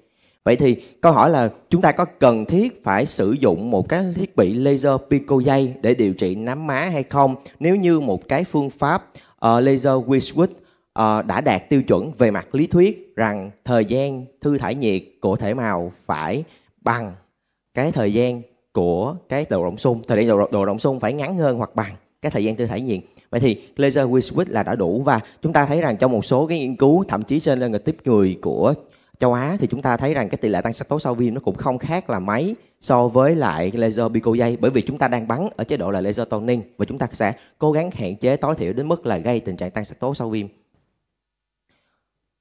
vậy thì câu hỏi là chúng ta có cần thiết phải sử dụng một cái thiết bị laser pico dây để điều trị nám má hay không nếu như một cái phương pháp uh, laser Wishwood uh, đã đạt tiêu chuẩn về mặt lý thuyết rằng thời gian thư thải nhiệt của thể màu phải bằng cái thời gian của cái đầu rộng xung thời điểm đầu độ rỗng xung phải ngắn hơn hoặc bằng cái thời gian tư thể nhiệt vậy thì laser Wiswit là đã đủ và chúng ta thấy rằng trong một số cái nghiên cứu thậm chí trên người tiếp người của châu Á thì chúng ta thấy rằng cái tỷ lệ tăng sắc tố sau viêm nó cũng không khác là mấy so với lại laser pico dây bởi vì chúng ta đang bắn ở chế độ là laser toning và chúng ta sẽ cố gắng hạn chế tối thiểu đến mức là gây tình trạng tăng sắc tố sau viêm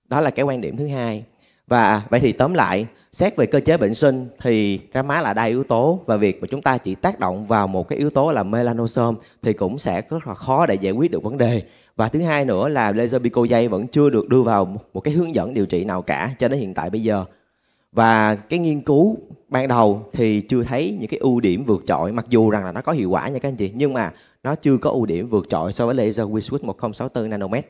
đó là cái quan điểm thứ hai và vậy thì tóm lại Xét về cơ chế bệnh sinh thì ra má là đa yếu tố và việc mà chúng ta chỉ tác động vào một cái yếu tố là melanosome thì cũng sẽ rất là khó để giải quyết được vấn đề. Và thứ hai nữa là laser pico dây vẫn chưa được đưa vào một cái hướng dẫn điều trị nào cả cho đến hiện tại bây giờ. Và cái nghiên cứu ban đầu thì chưa thấy những cái ưu điểm vượt trội mặc dù rằng là nó có hiệu quả nha các anh chị nhưng mà nó chưa có ưu điểm vượt trội so với laser Wishwood 1064 nanomet.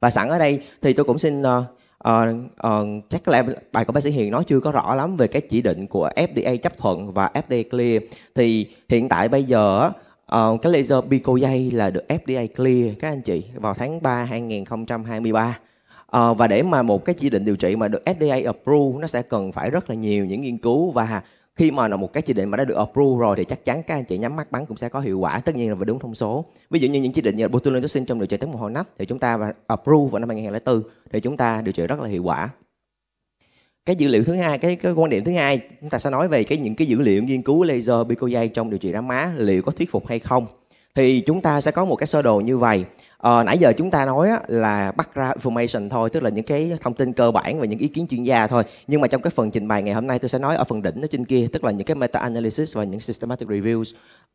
Và sẵn ở đây thì tôi cũng xin ờ, Ờ, ờ, chắc là bài của bác sĩ Hiền nói chưa có rõ lắm về cái chỉ định của FDA chấp thuận và FDA clear. Thì hiện tại bây giờ ờ, cái laser Pico dây là được FDA clear các anh chị vào tháng 3 2023. Ờ, và để mà một cái chỉ định điều trị mà được FDA approve nó sẽ cần phải rất là nhiều những nghiên cứu và khi mà là một cái chỉ định mà đã được approve rồi thì chắc chắn các anh chị nhắm mắt bắn cũng sẽ có hiệu quả tất nhiên là về đúng thông số ví dụ như những chỉ định như là botulin toxin trong điều trị tấn mồ hôi nách thì chúng ta approve vào năm 2004 thì chúng ta điều trị rất là hiệu quả cái dữ liệu thứ hai cái, cái quan điểm thứ hai chúng ta sẽ nói về cái những cái dữ liệu nghiên cứu laser pico trong điều trị đám má liệu có thuyết phục hay không thì chúng ta sẽ có một cái sơ đồ như vậy À, nãy giờ chúng ta nói á, là bắt ra information thôi tức là những cái thông tin cơ bản và những ý kiến chuyên gia thôi nhưng mà trong cái phần trình bày ngày hôm nay tôi sẽ nói ở phần đỉnh ở trên kia tức là những cái meta analysis và những systematic reviews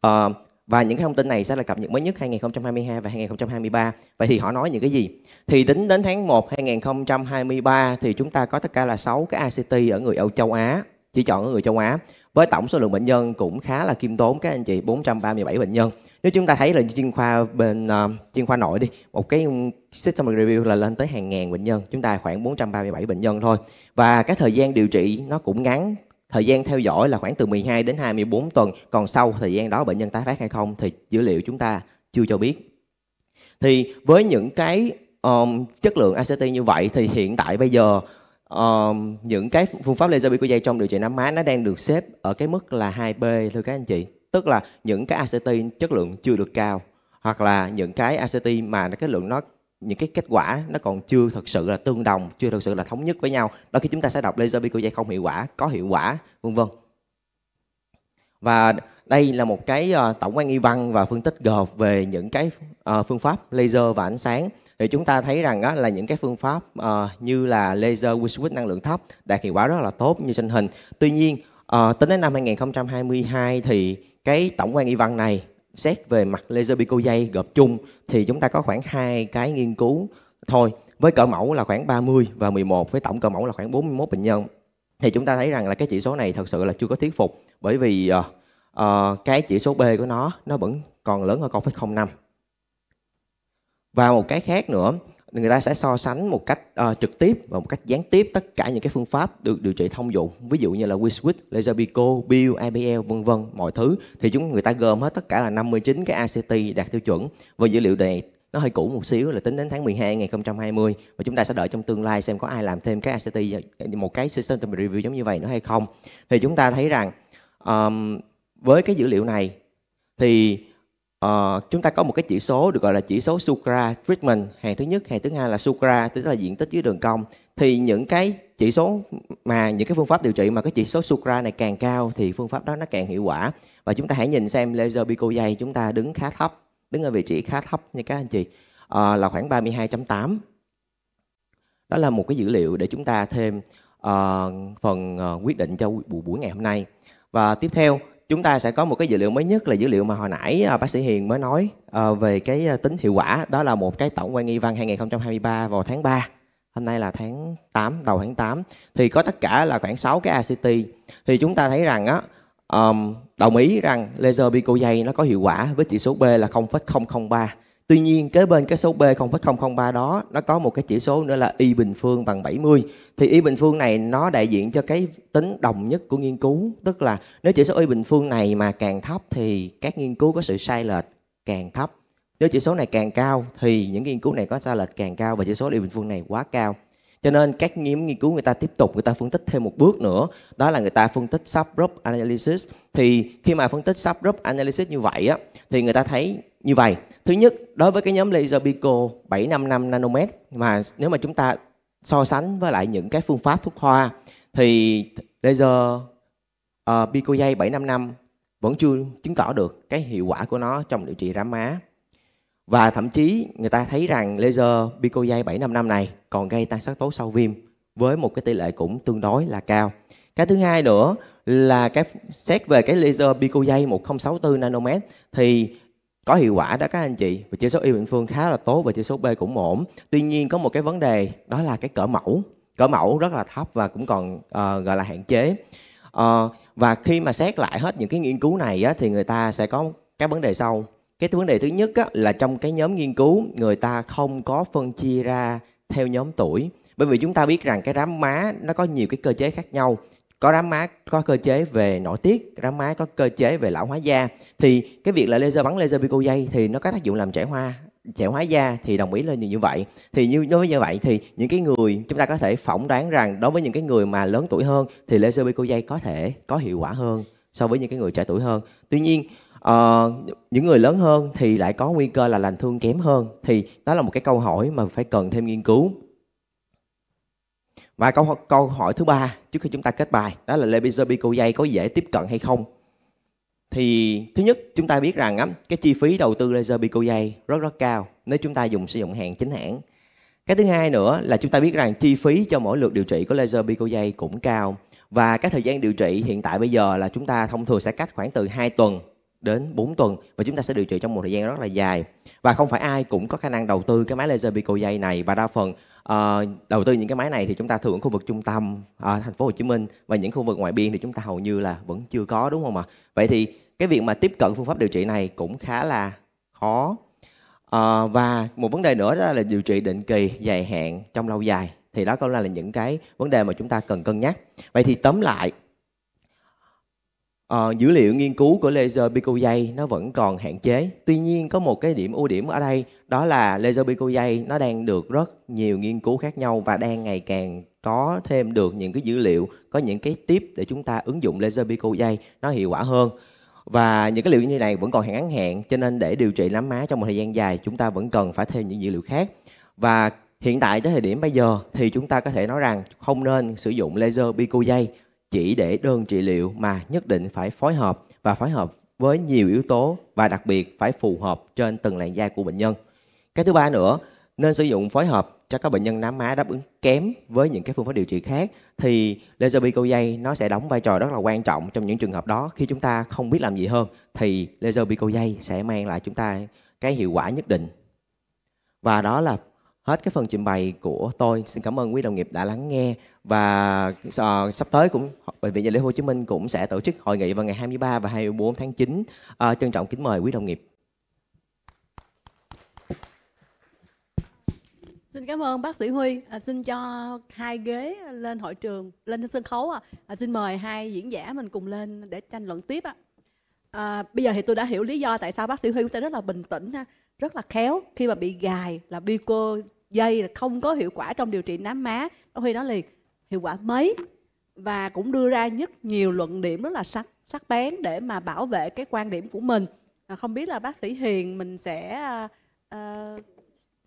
à, và những cái thông tin này sẽ là cập nhật mới nhất 2022 và 2023 vậy thì họ nói những cái gì thì tính đến tháng 1 2023 thì chúng ta có tất cả là 6 cái ACT ở người Âu châu Á chỉ chọn ở người châu Á với tổng số lượng bệnh nhân cũng khá là kiêm tốn các anh chị 437 bệnh nhân nếu chúng ta thấy là chuyên khoa bên uh, chuyên khoa nội đi một cái system review là lên tới hàng ngàn bệnh nhân chúng ta khoảng 437 bệnh nhân thôi và cái thời gian điều trị nó cũng ngắn thời gian theo dõi là khoảng từ 12 đến 24 tuần còn sau thời gian đó bệnh nhân tái phát hay không thì dữ liệu chúng ta chưa cho biết thì với những cái um, chất lượng ACT như vậy thì hiện tại bây giờ um, những cái phương pháp laser dây trong điều trị nám má nó đang được xếp ở cái mức là 2B thưa các anh chị tức là những cái ACT chất lượng chưa được cao hoặc là những cái ACT mà cái lượng nó những cái kết quả nó còn chưa thật sự là tương đồng, chưa thật sự là thống nhất với nhau. Đôi khi chúng ta sẽ đọc laser dây không hiệu quả, có hiệu quả, vân vân. Và đây là một cái ờ, tổng quan y văn và phân tích gộp về những cái ờ, phương pháp laser và ánh sáng thì chúng ta thấy rằng đó là những cái phương pháp uh, như là laser Wishwick năng lượng thấp đạt hiệu quả rất là tốt như trên hình. Tuy nhiên uh, tính đến năm 2022 thì cái tổng quan y văn này xét về mặt laser pico dây gộp chung thì chúng ta có khoảng hai cái nghiên cứu thôi với cỡ mẫu là khoảng 30 và 11 với tổng cỡ mẫu là khoảng 41 bệnh nhân thì chúng ta thấy rằng là cái chỉ số này thật sự là chưa có thuyết phục bởi vì uh, uh, cái chỉ số B của nó nó vẫn còn lớn hơn 0,05 và một cái khác nữa người ta sẽ so sánh một cách uh, trực tiếp và một cách gián tiếp tất cả những cái phương pháp được điều trị thông dụng ví dụ như là Wiswit, Laser Pico, Bill, IBL vân vân mọi thứ thì chúng người ta gồm hết tất cả là 59 cái ACT đạt tiêu chuẩn và dữ liệu này nó hơi cũ một xíu là tính đến tháng 12 2020 và chúng ta sẽ đợi trong tương lai xem có ai làm thêm cái ACT một cái system review giống như vậy nữa hay không thì chúng ta thấy rằng um, với cái dữ liệu này thì uh, chúng ta có một cái chỉ số được gọi là chỉ số sucra treatment hàng thứ nhất hàng thứ hai là sucra tức là diện tích dưới đường cong thì những cái chỉ số mà những cái phương pháp điều trị mà cái chỉ số sucra này càng cao thì phương pháp đó nó càng hiệu quả và chúng ta hãy nhìn xem laser pico dây chúng ta đứng khá thấp đứng ở vị trí khá thấp như các anh chị uh, là khoảng 32.8 đó là một cái dữ liệu để chúng ta thêm uh, phần uh, quyết định cho buổi ngày hôm nay và tiếp theo chúng ta sẽ có một cái dữ liệu mới nhất là dữ liệu mà hồi nãy à, bác sĩ Hiền mới nói ờ, về cái ờ, tính hiệu quả đó là một cái tổng quan nghi văn 2023 vào tháng 3 hôm nay là tháng 8 đầu tháng 8 thì có tất cả là khoảng 6 cái ACT thì chúng ta thấy rằng á um, đồng ý rằng laser pico dây nó có hiệu quả với chỉ số B là 0,003 Tuy nhiên kế bên cái số B 0,003 đó nó có một cái chỉ số nữa là y bình phương bằng 70. Thì y bình phương này nó đại diện cho cái tính đồng nhất của nghiên cứu, tức là nếu chỉ số y bình phương này mà càng thấp thì các nghiên cứu có sự sai lệch càng thấp. Nếu chỉ số này càng cao thì những nghiên cứu này có sai lệch càng cao và chỉ số y bình phương này quá cao. Cho nên các nghiên nghiên cứu người ta tiếp tục người ta phân tích thêm một bước nữa, đó là người ta phân tích subgroup analysis. Thì khi mà phân tích subgroup analysis như vậy á thì người ta thấy như vậy thứ nhất đối với cái nhóm laser pico 755 nanomet mà nếu mà chúng ta so sánh với lại những cái phương pháp thuốc hoa thì laser uh, pico dây 755 vẫn chưa chứng tỏ được cái hiệu quả của nó trong điều trị rám má và thậm chí người ta thấy rằng laser pico dây 755 này còn gây tăng sắc tố sau viêm với một cái tỷ lệ cũng tương đối là cao cái thứ hai nữa là cái xét về cái laser pico dây 1064 nanomet thì có hiệu quả đó các anh chị và chỉ số Y bình Phương khá là tốt và chỉ số B cũng ổn tuy nhiên có một cái vấn đề đó là cái cỡ mẫu cỡ mẫu rất là thấp và cũng còn uh, gọi là hạn chế uh, và khi mà xét lại hết những cái nghiên cứu này á, thì người ta sẽ có cái vấn đề sau cái vấn đề thứ nhất á, là trong cái nhóm nghiên cứu người ta không có phân chia ra theo nhóm tuổi bởi vì chúng ta biết rằng cái đám má nó có nhiều cái cơ chế khác nhau có rám mát có cơ chế về nội tiết rám mát có cơ chế về lão hóa da thì cái việc là laser bắn laser pico dây thì nó có tác dụng làm trẻ hoa trẻ hóa da thì đồng ý lên như vậy thì như đối với như vậy thì những cái người chúng ta có thể phỏng đoán rằng đối với những cái người mà lớn tuổi hơn thì laser pico dây có thể có hiệu quả hơn so với những cái người trẻ tuổi hơn tuy nhiên uh, những người lớn hơn thì lại có nguy cơ là lành thương kém hơn thì đó là một cái câu hỏi mà phải cần thêm nghiên cứu và câu câu hỏi thứ ba trước khi chúng ta kết bài đó là laser pico dây có dễ tiếp cận hay không thì thứ nhất chúng ta biết rằng á, cái chi phí đầu tư laser pico dây rất rất cao nếu chúng ta dùng sử dụng hàng chính hãng cái thứ hai nữa là chúng ta biết rằng chi phí cho mỗi lượt điều trị của laser pico dây cũng cao và cái thời gian điều trị hiện tại bây giờ là chúng ta thông thường sẽ cách khoảng từ 2 tuần đến 4 tuần và chúng ta sẽ điều trị trong một thời gian rất là dài và không phải ai cũng có khả năng đầu tư cái máy laser pico dây này và đa phần uh, đầu tư những cái máy này thì chúng ta thường ở khu vực trung tâm ở uh, thành phố Hồ Chí Minh và những khu vực ngoại biên thì chúng ta hầu như là vẫn chưa có đúng không ạ? Vậy thì cái việc mà tiếp cận phương pháp điều trị này cũng khá là khó uh, và một vấn đề nữa đó là điều trị định kỳ dài hạn trong lâu dài thì đó cũng là những cái vấn đề mà chúng ta cần cân nhắc. Vậy thì tóm lại uh, dữ liệu nghiên cứu của laser pico dây nó vẫn còn hạn chế. Tuy nhiên có một cái điểm ưu điểm ở đây đó là laser pico dây nó đang được rất nhiều nghiên cứu khác nhau và đang ngày càng có thêm được những cái dữ liệu, có những cái tiếp để chúng ta ứng dụng laser pico dây nó hiệu quả hơn. Và những cái liệu như này vẫn còn hạn ngắn hạn cho nên để điều trị nám má trong một thời gian dài chúng ta vẫn cần phải thêm những dữ liệu khác. Và hiện tại tới thời điểm bây giờ thì chúng ta có thể nói rằng không nên sử dụng laser pico dây chỉ để đơn trị liệu mà nhất định phải phối hợp và phối hợp với nhiều yếu tố và đặc biệt phải phù hợp trên từng làn da của bệnh nhân. Cái thứ ba nữa, nên sử dụng phối hợp cho các bệnh nhân nám má đáp ứng kém với những cái phương pháp điều trị khác thì laser bi pico dây nó sẽ đóng vai trò rất là quan trọng trong những trường hợp đó khi chúng ta không biết làm gì hơn thì laser bi pico dây sẽ mang lại chúng ta cái hiệu quả nhất định và đó là hết cái phần trình bày của tôi xin cảm ơn quý đồng nghiệp đã lắng nghe và uh, sắp tới cũng bệnh viện Gia Liễu Hồ Chí Minh cũng sẽ tổ chức hội nghị vào ngày 23 và 24 tháng 9 uh, ờ, trân trọng kính mời quý đồng nghiệp Xin cảm ơn bác sĩ Huy. À, xin cho hai ghế lên hội trường, lên sân khấu. À. À, xin mời hai diễn giả mình cùng lên để tranh luận tiếp. À. À, bây giờ thì tôi đã hiểu lý do tại sao bác sĩ Huy ta rất là bình tĩnh, ha, rất là khéo. Khi mà bị gài là bi cô dây là không có hiệu quả trong điều trị nám má. Huy nói liền hiệu quả mấy và cũng đưa ra rất nhiều luận điểm rất là sắc sắc bén để mà bảo vệ cái quan điểm của mình à, không biết là bác sĩ hiền mình sẽ à, à,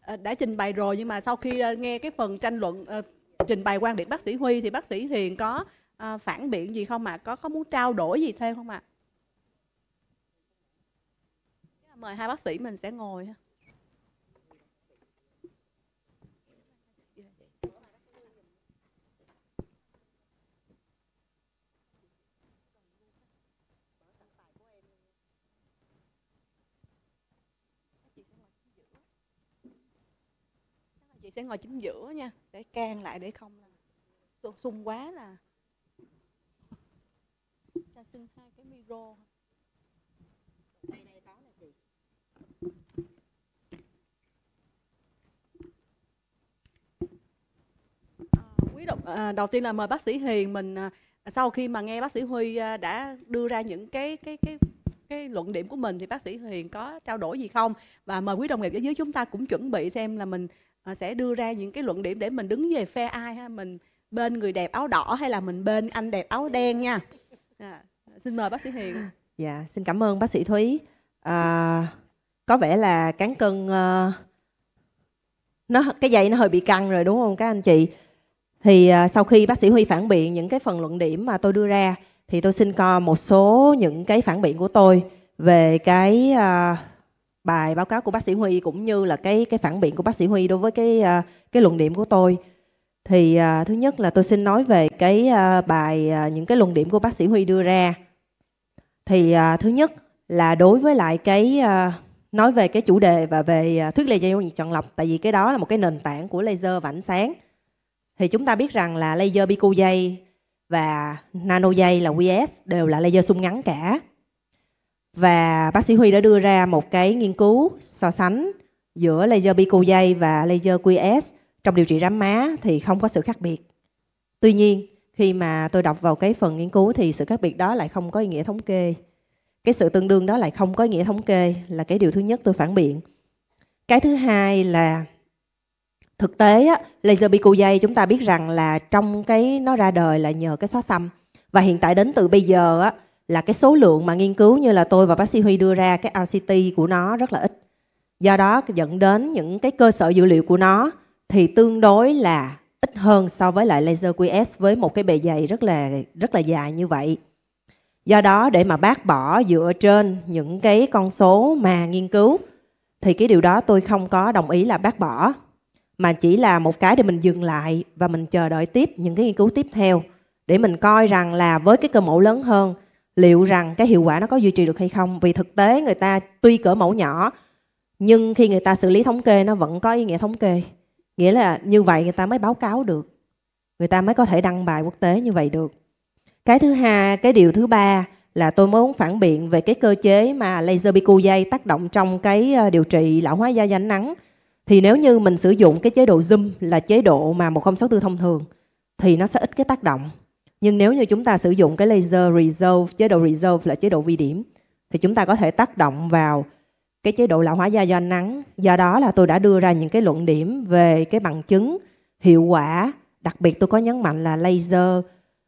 à, đã trình bày rồi nhưng mà sau khi à, nghe cái phần tranh luận à, trình bày quan điểm bác sĩ huy thì bác sĩ hiền có à, phản biện gì không ạ có có muốn trao đổi gì thêm không ạ mời hai bác sĩ mình sẽ ngồi ha sẽ ngồi chính giữa nha để can lại để không là sung quá là cho xin hai cái micro đây này có là gì quý độc à, đầu tiên là mời bác sĩ hiền mình à, sau khi mà nghe bác sĩ huy à, đã đưa ra những cái cái cái cái luận điểm của mình thì bác sĩ Hiền có trao đổi gì không và mời quý đồng nghiệp ở dưới chúng ta cũng chuẩn bị xem là mình Ờ, sẽ đưa ra những cái luận điểm để mình đứng về phe ai ha mình bên người đẹp áo đỏ hay là mình bên anh đẹp áo đen nha à, xin mời bác sĩ Hiền dạ xin cảm ơn bác sĩ Thúy à, có vẻ là cán cân uh, nó cái dây nó hơi bị căng rồi đúng không các anh chị thì uh, sau khi bác sĩ Huy phản biện những cái phần luận điểm mà tôi đưa ra thì tôi xin co một số những cái phản biện của tôi về cái uh, bài báo cáo của bác sĩ Huy cũng như là cái cái phản biện của bác sĩ Huy đối với cái à, cái luận điểm của tôi thì à, thứ nhất là tôi xin nói về cái à, bài những cái luận điểm của bác sĩ Huy đưa ra thì thứ nhất là đối với lại cái nói về cái chủ đề và về thuyết laser chọn lọc tại vì cái đó là một cái nền tảng của laser và ánh sáng thì chúng ta biết rằng là laser bicu dây và nano dây là QS đều là laser xung ngắn cả và bác sĩ Huy đã đưa ra một cái nghiên cứu so sánh giữa laser bico dây và laser QS trong điều trị rám má thì không có sự khác biệt. Tuy nhiên, khi mà tôi đọc vào cái phần nghiên cứu thì sự khác biệt đó lại không có ý nghĩa thống kê. Cái sự tương đương đó lại không có ý nghĩa thống kê là cái điều thứ nhất tôi phản biện. Cái thứ hai là thực tế á, laser bico dây chúng ta biết rằng là trong cái nó ra đời là nhờ cái xóa xăm và hiện tại đến từ bây giờ á, là cái số lượng mà nghiên cứu như là tôi và bác sĩ Huy đưa ra cái RCT của nó rất là ít. Do đó dẫn đến những cái cơ sở dữ liệu của nó thì tương đối là ít hơn so với lại laser QS với một cái bề dày rất là rất là dài như vậy. Do đó để mà bác bỏ dựa trên những cái con số mà nghiên cứu thì cái điều đó tôi không có đồng ý là bác bỏ mà chỉ là một cái để mình dừng lại và mình chờ đợi tiếp những cái nghiên cứu tiếp theo để mình coi rằng là với cái cơ mẫu lớn hơn liệu rằng cái hiệu quả nó có duy trì được hay không vì thực tế người ta tuy cỡ mẫu nhỏ nhưng khi người ta xử lý thống kê nó vẫn có ý nghĩa thống kê nghĩa là như vậy người ta mới báo cáo được người ta mới có thể đăng bài quốc tế như vậy được cái thứ hai cái điều thứ ba là tôi muốn phản biện về cái cơ chế mà laser dây tác động trong cái ờ, điều trị lão hóa da do ánh nắng thì nếu như mình sử dụng cái chế độ zoom là chế độ mà 1064 thông thường thì nó sẽ ít cái tác động nhưng nếu như chúng ta sử dụng cái laser resolve, chế độ resolve là chế độ vi điểm, thì chúng ta có thể tác động vào cái chế độ lão hóa da do ánh nắng. Do đó là tôi đã đưa ra những cái luận điểm về cái bằng chứng hiệu quả. Đặc biệt tôi có nhấn mạnh là laser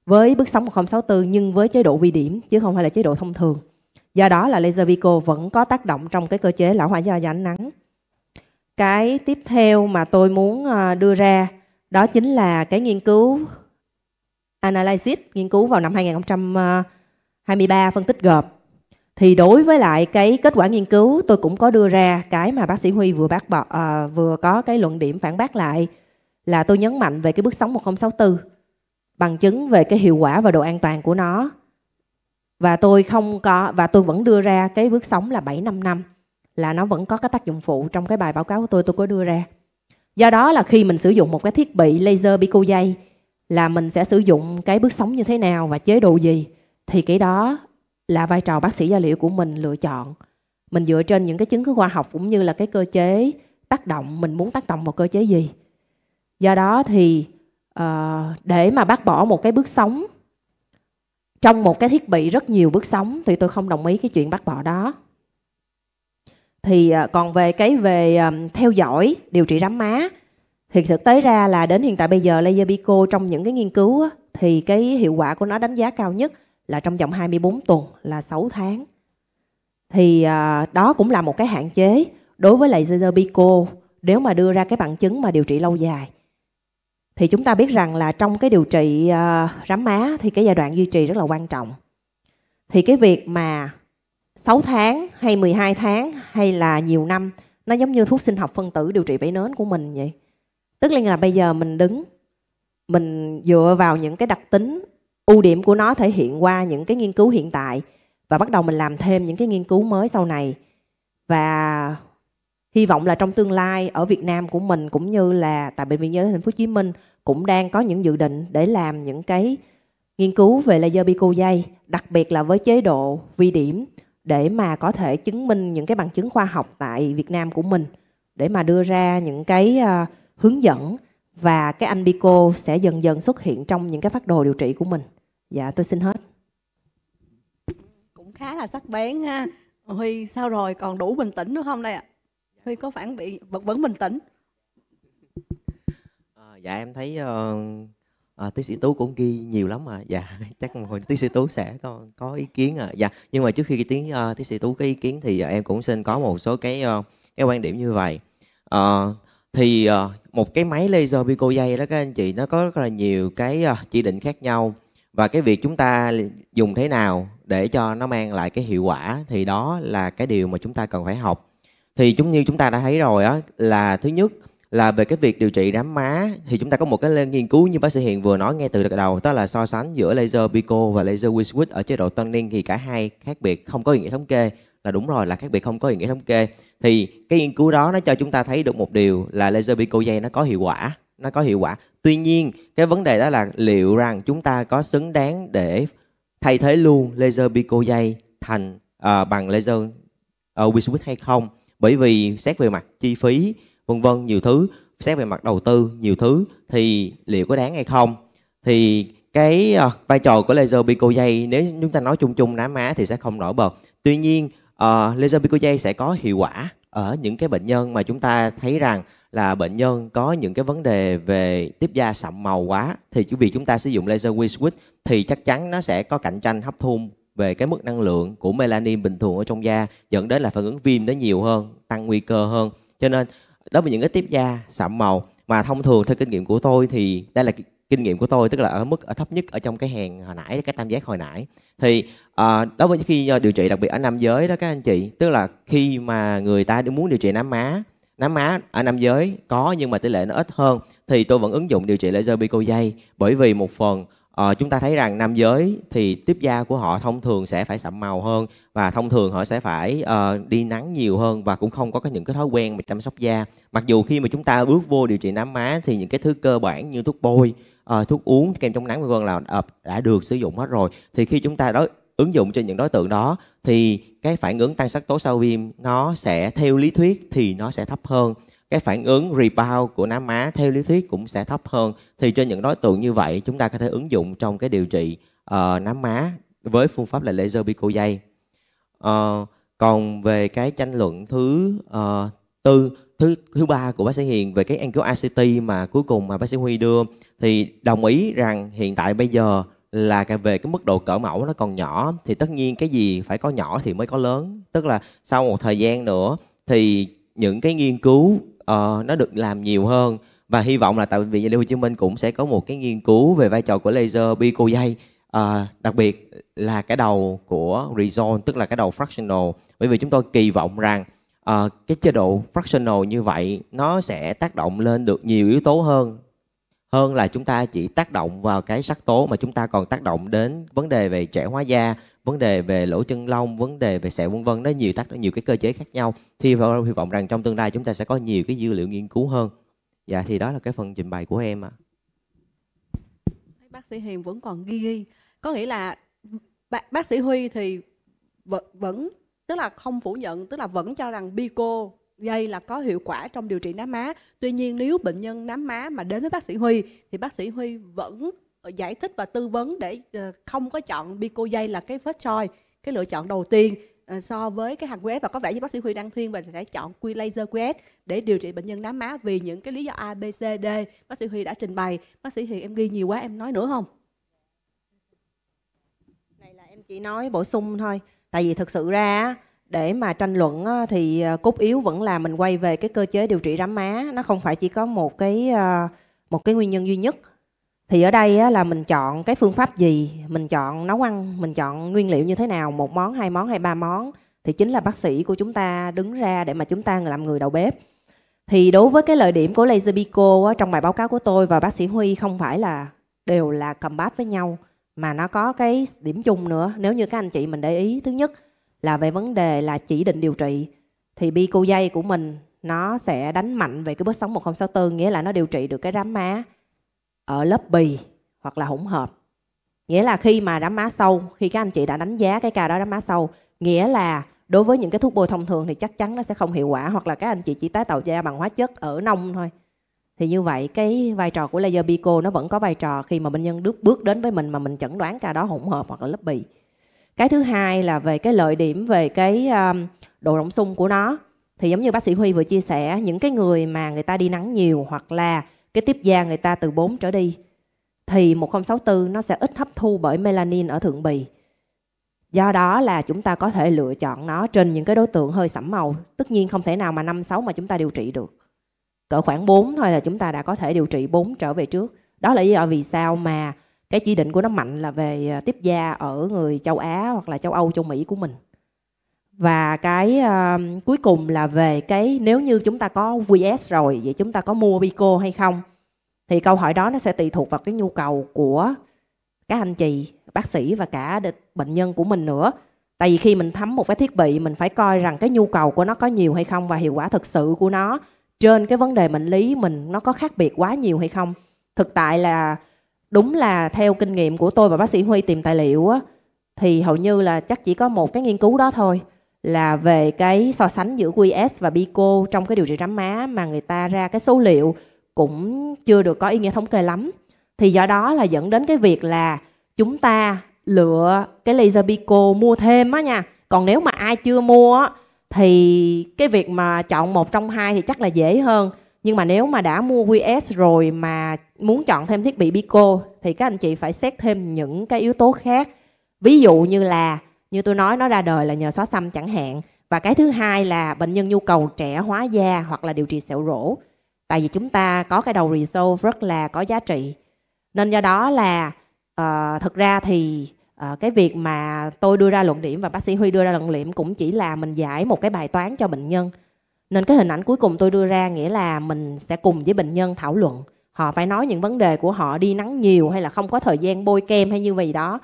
với bước sóng 1064 nhưng với chế độ vi điểm chứ không phải là chế độ thông thường. Do đó là laser Vico vẫn có tác động trong cái cơ chế lão hóa da do ánh nắng. Cái tiếp theo mà tôi muốn ờ, đưa ra đó chính là cái nghiên cứu Analysis nghiên cứu vào năm 2023 phân tích gộp thì đối với lại cái kết quả nghiên cứu tôi cũng có đưa ra cái mà bác sĩ Huy vừa bác bỏ, à, vừa có cái luận điểm phản bác lại là tôi nhấn mạnh về cái bước sóng 1064 bằng chứng về cái hiệu quả và độ an toàn của nó và tôi không có và tôi vẫn đưa ra cái bước sóng là 7 5 năm là nó vẫn có cái tác dụng phụ trong cái bài báo cáo của tôi tôi có đưa ra do đó là khi mình sử dụng một cái thiết bị laser pico dây là mình sẽ sử dụng cái bước sống như thế nào và chế độ gì thì cái đó là vai trò bác sĩ da liễu của mình lựa chọn mình dựa trên những cái chứng cứ khoa học cũng như là cái cơ chế tác động mình muốn tác động vào cơ chế gì do đó thì uh, để mà bác bỏ một cái bước sống trong một cái thiết bị rất nhiều bước sống thì tôi không đồng ý cái chuyện bác bỏ đó thì uh, còn về cái về um, theo dõi điều trị rám má thì thực tế ra là đến hiện tại bây giờ laser pico trong những cái nghiên cứu á, thì cái hiệu quả của nó đánh giá cao nhất là trong vòng 24 tuần là 6 tháng thì à, đó cũng là một cái hạn chế đối với lại laser pico nếu mà đưa ra cái bằng chứng mà điều trị lâu dài thì chúng ta biết rằng là trong cái điều trị uh, rám má thì cái giai đoạn duy trì rất là quan trọng. Thì cái việc mà 6 tháng hay 12 tháng hay là nhiều năm nó giống như thuốc sinh học phân tử điều trị vẩy nến của mình vậy tức là bây giờ mình đứng mình dựa vào những cái đặc tính ưu điểm của nó thể hiện qua những cái nghiên cứu hiện tại và bắt đầu mình làm thêm những cái nghiên cứu mới sau này và hy vọng là trong tương lai ở Việt Nam của mình cũng như là tại bệnh viện Nhi đồng thành phố Hồ Chí Minh cũng đang có những dự định để làm những cái nghiên cứu về laser pico dây đặc biệt là với chế độ vi điểm để mà có thể chứng minh những cái bằng chứng khoa học tại Việt Nam của mình để mà đưa ra những cái uh, hướng dẫn và cái anh Bico sẽ dần dần xuất hiện trong những cái phát đồ điều trị của mình. Dạ tôi xin hết. Cũng khá là sắc bén ha. Huy sao rồi còn đủ bình tĩnh nữa không đây ạ? À? Huy có phản bị vẫn, vẫn bình tĩnh. À, dạ em thấy uh, à, tiến sĩ tú cũng ghi nhiều lắm mà dạ chắc hồi tiến sĩ tú sẽ có, có ý kiến à dạ nhưng mà trước khi tiến uh, tiến sĩ tú có ý kiến thì uh, em cũng xin có một số cái uh, cái quan điểm như vậy uh, thì ờ, một cái máy laser pico dây đó các anh chị nó có rất là nhiều cái ờ, chỉ định khác nhau và cái việc chúng ta dùng thế nào để cho nó mang lại cái hiệu quả thì đó là cái điều mà chúng ta cần phải học thì chúng như chúng ta đã thấy rồi á là thứ nhất là về cái việc điều trị đám má thì chúng ta có một cái nghiên cứu như bác sĩ Hiền vừa nói ngay từ đầu đó là so sánh giữa laser Pico và laser Wiswit ở chế độ tân niên thì cả hai khác biệt không có nghĩa thống kê là đúng rồi là khác biệt không có định nghĩa thống kê thì cái nghiên cứu đó nó cho chúng ta thấy được một điều là laser pico dây nó có hiệu quả nó có hiệu quả tuy nhiên cái vấn đề đó là liệu rằng chúng ta có xứng đáng để thay thế luôn laser pico dây thành uh, bằng laser uh, ờ, Wiswit hay không bởi vì xét về mặt chi phí vân vân nhiều thứ xét về mặt đầu tư nhiều thứ thì liệu có đáng hay không thì cái uh, vai trò của laser pico dây nếu chúng ta nói chung chung nám má thì sẽ không nổi bật tuy nhiên uh, ờ, Lezapicogel sẽ có hiệu quả ở những cái bệnh nhân mà chúng ta thấy rằng là bệnh nhân có những cái vấn đề về tiếp da sậm màu quá thì chỉ vì chúng ta sử dụng laser Wiswit thì chắc chắn nó sẽ có cạnh tranh hấp thu về cái mức năng lượng của melanin bình thường ở trong da dẫn đến là phản ứng viêm nó nhiều hơn tăng nguy cơ hơn cho nên đối với những cái tiếp da sạm màu mà thông thường theo kinh nghiệm của tôi thì đây là kinh nghiệm của tôi tức là ở mức ở thấp nhất ở trong cái hàng hồi nãy cái tam giác hồi nãy thì à, đối với khi ờ, điều trị đặc biệt ở nam giới đó các anh chị tức là khi mà người ta muốn điều trị nám má nám má ở nam giới có nhưng mà tỷ lệ nó ít hơn thì tôi vẫn ứng dụng điều trị laser pico dây bởi vì một phần Ờ, chúng ta thấy rằng nam giới thì tiếp da của họ thông thường sẽ phải sậm màu hơn và thông thường họ sẽ phải uh, đi nắng nhiều hơn và cũng không có những cái thói quen mà chăm sóc da mặc dù khi mà chúng ta bước vô điều trị nám má thì những cái thứ cơ bản như thuốc bôi Ờ, thuốc uống kem chống nắng vân vân là ờ, đã được sử dụng hết rồi thì khi chúng ta đối ứng dụng cho những đối tượng đó thì cái phản ứng tăng sắc tố sau viêm nó sẽ theo lý thuyết thì nó sẽ thấp hơn cái phản ứng rebound của nám má theo lý thuyết cũng sẽ thấp hơn thì trên những đối tượng như vậy chúng ta có thể ứng dụng trong cái điều trị uh, nám má với phương pháp là laser pico dây uh, còn về cái tranh luận thứ uh, tư thứ thứ ba của bác sĩ Hiền về cái nghiên cứu ACT mà cuối cùng mà bác sĩ Huy đưa thì đồng ý rằng hiện tại bây giờ là về cái mức độ cỡ mẫu nó còn nhỏ thì tất nhiên cái gì phải có nhỏ thì mới có lớn tức là sau một thời gian nữa thì những cái nghiên cứu uh, nó được làm nhiều hơn và hy vọng là tại vì viện Hồ Chí Minh cũng sẽ có một cái nghiên cứu về vai trò của laser bi dây uh, đặc biệt là cái đầu của result tức là cái đầu fractional bởi vì chúng tôi kỳ vọng rằng uh, cái chế độ fractional như vậy nó sẽ tác động lên được nhiều yếu tố hơn hơn là chúng ta chỉ tác động vào cái sắc tố mà chúng ta còn tác động đến vấn đề về trẻ hóa da vấn đề về lỗ chân lông vấn đề về sẹo vân vân nó nhiều tác nhiều cái cơ chế khác nhau thì hy vọng rằng trong tương lai chúng ta sẽ có nhiều cái dữ liệu nghiên cứu hơn dạ thì đó là cái phần trình bày của em ạ à. bác sĩ hiền vẫn còn ghi ghi có nghĩa là bác, bác sĩ huy thì vẫn, vẫn tức là không phủ nhận tức là vẫn cho rằng bico dây là có hiệu quả trong điều trị nám má. Tuy nhiên nếu bệnh nhân nám má mà đến với bác sĩ Huy thì bác sĩ Huy vẫn giải thích và tư vấn để ờ, không có chọn bico dây là cái first choice, cái lựa chọn đầu tiên ờ, so với cái hàng QS và có vẻ như bác sĩ Huy đang thiên và sẽ chọn quy laser QS để điều trị bệnh nhân nám má vì những cái lý do A, B, C, D bác sĩ Huy đã trình bày. Bác sĩ Huy em ghi nhiều quá em nói nữa không? Này là em chỉ nói bổ sung thôi. Tại vì thực sự ra để mà tranh luận thì ờ, cốt yếu vẫn là mình quay về cái cơ chế điều trị rám má nó không phải chỉ có một cái ờ, một cái nguyên nhân duy nhất thì ở đây là mình chọn cái phương pháp gì mình chọn nấu ăn mình chọn nguyên liệu như thế nào một món hai món hay ba món thì chính là bác sĩ của chúng ta đứng ra để mà chúng ta làm người đầu bếp thì đối với cái lợi điểm của Laser Bico trong bài báo cáo của tôi và bác sĩ Huy không phải là đều là cầm bát với nhau mà nó có cái điểm chung nữa nếu như các anh chị mình để ý thứ nhất là về vấn đề là chỉ định điều trị thì bi cô dây của mình nó sẽ đánh mạnh về cái bước sống 1064 nghĩa là nó điều trị được cái rám má ở lớp bì hoặc là hỗn hợp. Nghĩa là khi mà rám má sâu, khi các anh chị đã đánh giá cái ca đó rám má sâu, nghĩa là đối với những cái thuốc bôi thông thường thì chắc chắn nó sẽ không hiệu quả hoặc là các anh chị chỉ tái tạo da bằng hóa chất ở nông thôi. Thì như vậy cái vai trò của laser pico nó vẫn có vai trò khi mà bệnh nhân bước đến với mình mà mình chẩn đoán ca đó hỗn hợp hoặc là lớp bì cái thứ hai là về cái lợi điểm về cái um, độ rộng sung của nó thì giống như bác sĩ Huy vừa chia sẻ những cái người mà người ta đi nắng nhiều hoặc là cái tiếp da người ta từ 4 trở đi thì 1064 nó sẽ ít hấp thu bởi melanin ở thượng bì. Do đó là chúng ta có thể lựa chọn nó trên những cái đối tượng hơi sẫm màu. Tất nhiên không thể nào mà năm sáu mà chúng ta điều trị được. Cỡ khoảng 4 thôi là chúng ta đã có thể điều trị 4 trở về trước. Đó là lý do vì sao mà cái chỉ định của nó mạnh là về à, tiếp da ở người châu Á hoặc là châu Âu châu Mỹ của mình và cái uh, cuối cùng là về cái nếu như chúng ta có VS rồi vậy chúng ta có mua Bico hay không thì câu hỏi đó nó sẽ tùy thuộc vào cái nhu cầu của các anh chị bác sĩ và cả bệnh nhân của mình nữa tại vì khi mình thấm một cái thiết bị mình phải coi rằng cái nhu cầu của nó có nhiều hay không và hiệu quả thực sự của nó trên cái vấn đề bệnh lý mình nó có khác biệt quá nhiều hay không thực tại là đúng là theo kinh nghiệm của tôi và bác sĩ Huy tìm tài liệu á, thì hầu như là chắc chỉ có một cái nghiên cứu đó thôi là về cái so sánh giữa QS và Bico trong cái điều trị rám má mà người ta ra cái số liệu cũng chưa được có ý nghĩa thống kê lắm. Thì do đó là dẫn đến cái việc là chúng ta lựa cái laser Bico mua thêm á nha. Còn nếu mà ai chưa mua á, thì cái việc mà chọn một trong hai thì chắc là dễ hơn. Nhưng mà nếu mà đã mua QS rồi mà muốn chọn thêm thiết bị Pico thì các anh chị phải xét thêm những cái yếu tố khác. Ví dụ như là như tôi nói nó ra đời là nhờ xóa xăm chẳng hạn và cái thứ hai là bệnh nhân nhu cầu trẻ hóa da hoặc là điều trị sẹo rỗ. Tại vì chúng ta có cái đầu resolve rất là có giá trị. Nên do đó là uh, ờ, thực ra thì uh, cái việc mà tôi đưa ra luận điểm và bác sĩ Huy đưa ra luận điểm cũng chỉ là mình giải một cái bài toán cho bệnh nhân. Nên cái hình ảnh cuối cùng tôi đưa ra nghĩa là mình sẽ cùng với bệnh nhân thảo luận họ phải nói những vấn đề của họ đi nắng nhiều hay là không có thời gian bôi kem hay như vậy đó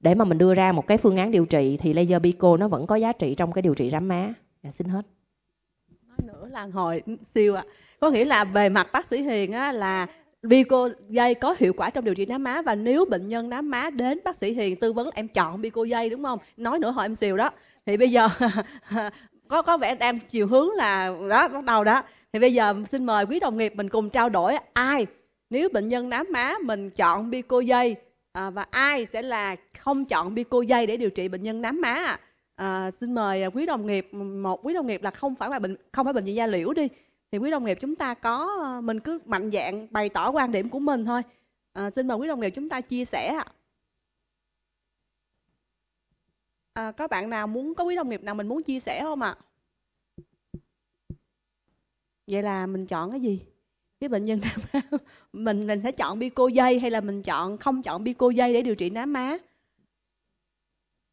để mà mình đưa ra một cái phương án điều trị thì laser Bico nó vẫn có giá trị trong cái điều trị rám má dạ, xin hết nói nữa là hồi siêu ạ có nghĩa là về mặt bác sĩ hiền á, là Bico dây có hiệu quả trong điều trị nám má và nếu bệnh nhân nám má đến bác sĩ Hiền tư vấn em chọn Bico dây đúng không? Nói nữa hỏi em siêu đó. Thì bây giờ có có vẻ đang chiều hướng là đó bắt đầu đó. Thì bây giờ xin mời quý đồng nghiệp mình cùng trao đổi ai nếu bệnh nhân nám má mình chọn bico dây à, và ai sẽ là không chọn bico dây để điều trị bệnh nhân nám má à, xin mời à, quý đồng nghiệp một quý đồng nghiệp là không phải là bệnh không phải bệnh viện da liễu đi thì quý đồng nghiệp chúng ta có ờ, mình cứ mạnh dạng bày tỏ quan điểm của mình thôi à, xin mời quý đồng nghiệp chúng ta chia sẻ à, có bạn nào muốn có quý đồng nghiệp nào mình muốn chia sẻ không ạ à? vậy là mình chọn cái gì cái bệnh nhân nam áo mình mình sẽ chọn bi cô dây hay là mình chọn không chọn bi cô dây để điều trị nám má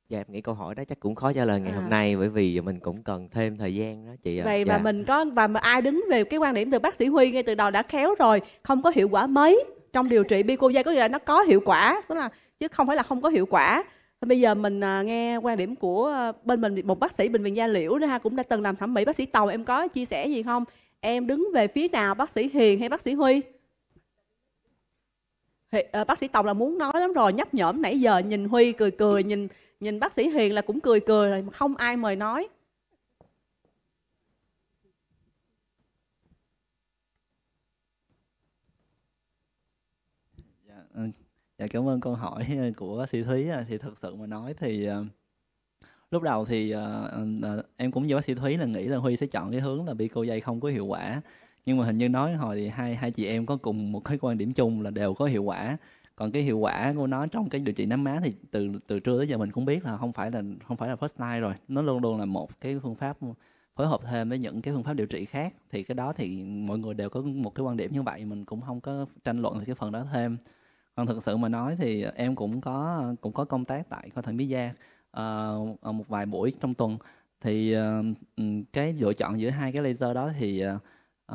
dạ em nghĩ câu hỏi đó chắc cũng khó trả lời ngày à. hôm nay bởi vì mình cũng cần thêm thời gian đó chị ạ vậy à. dạ. và mình có và mà ai đứng về cái quan điểm từ bác sĩ huy ngay từ đầu đã khéo rồi không có hiệu quả mấy trong điều trị bi cô dây có nghĩa là nó có hiệu quả tức là chứ không phải là không có hiệu quả bây giờ mình à, nghe quan điểm của à, bên mình một bác sĩ bệnh viện gia liễu đó ha cũng đã từng làm thẩm mỹ bác sĩ tàu em có chia sẻ gì không em đứng về phía nào bác sĩ hiền hay bác sĩ huy Hi, à, ờ, bác sĩ tòng là muốn nói lắm rồi nhấp nhõm nãy giờ nhìn huy cười cười nhìn nhìn bác sĩ hiền là cũng cười cười rồi không ai mời nói dạ, ừ, dạ cảm ơn câu hỏi của bác sĩ thúy thì thật sự mà nói thì ờ, lúc đầu thì uh, uh, em cũng như bác sĩ thúy là nghĩ là huy sẽ chọn cái hướng là bị cô dây không có hiệu quả nhưng mà hình như nói hồi thì hai hai chị em có cùng một cái quan điểm chung là đều có hiệu quả còn cái hiệu quả của nó trong cái điều trị nám má thì từ từ trưa tới giờ mình cũng biết là không phải là không phải là first line rồi nó luôn luôn là một cái phương pháp phối hợp thêm với những cái phương pháp điều trị khác thì cái đó thì mọi người đều có một cái quan điểm như vậy mình cũng không có tranh luận về cái phần đó thêm còn thực sự mà nói thì em cũng có cũng có công tác tại khoa thẩm mỹ da uh, một vài buổi trong tuần thì uh, cái lựa chọn giữa hai cái laser đó thì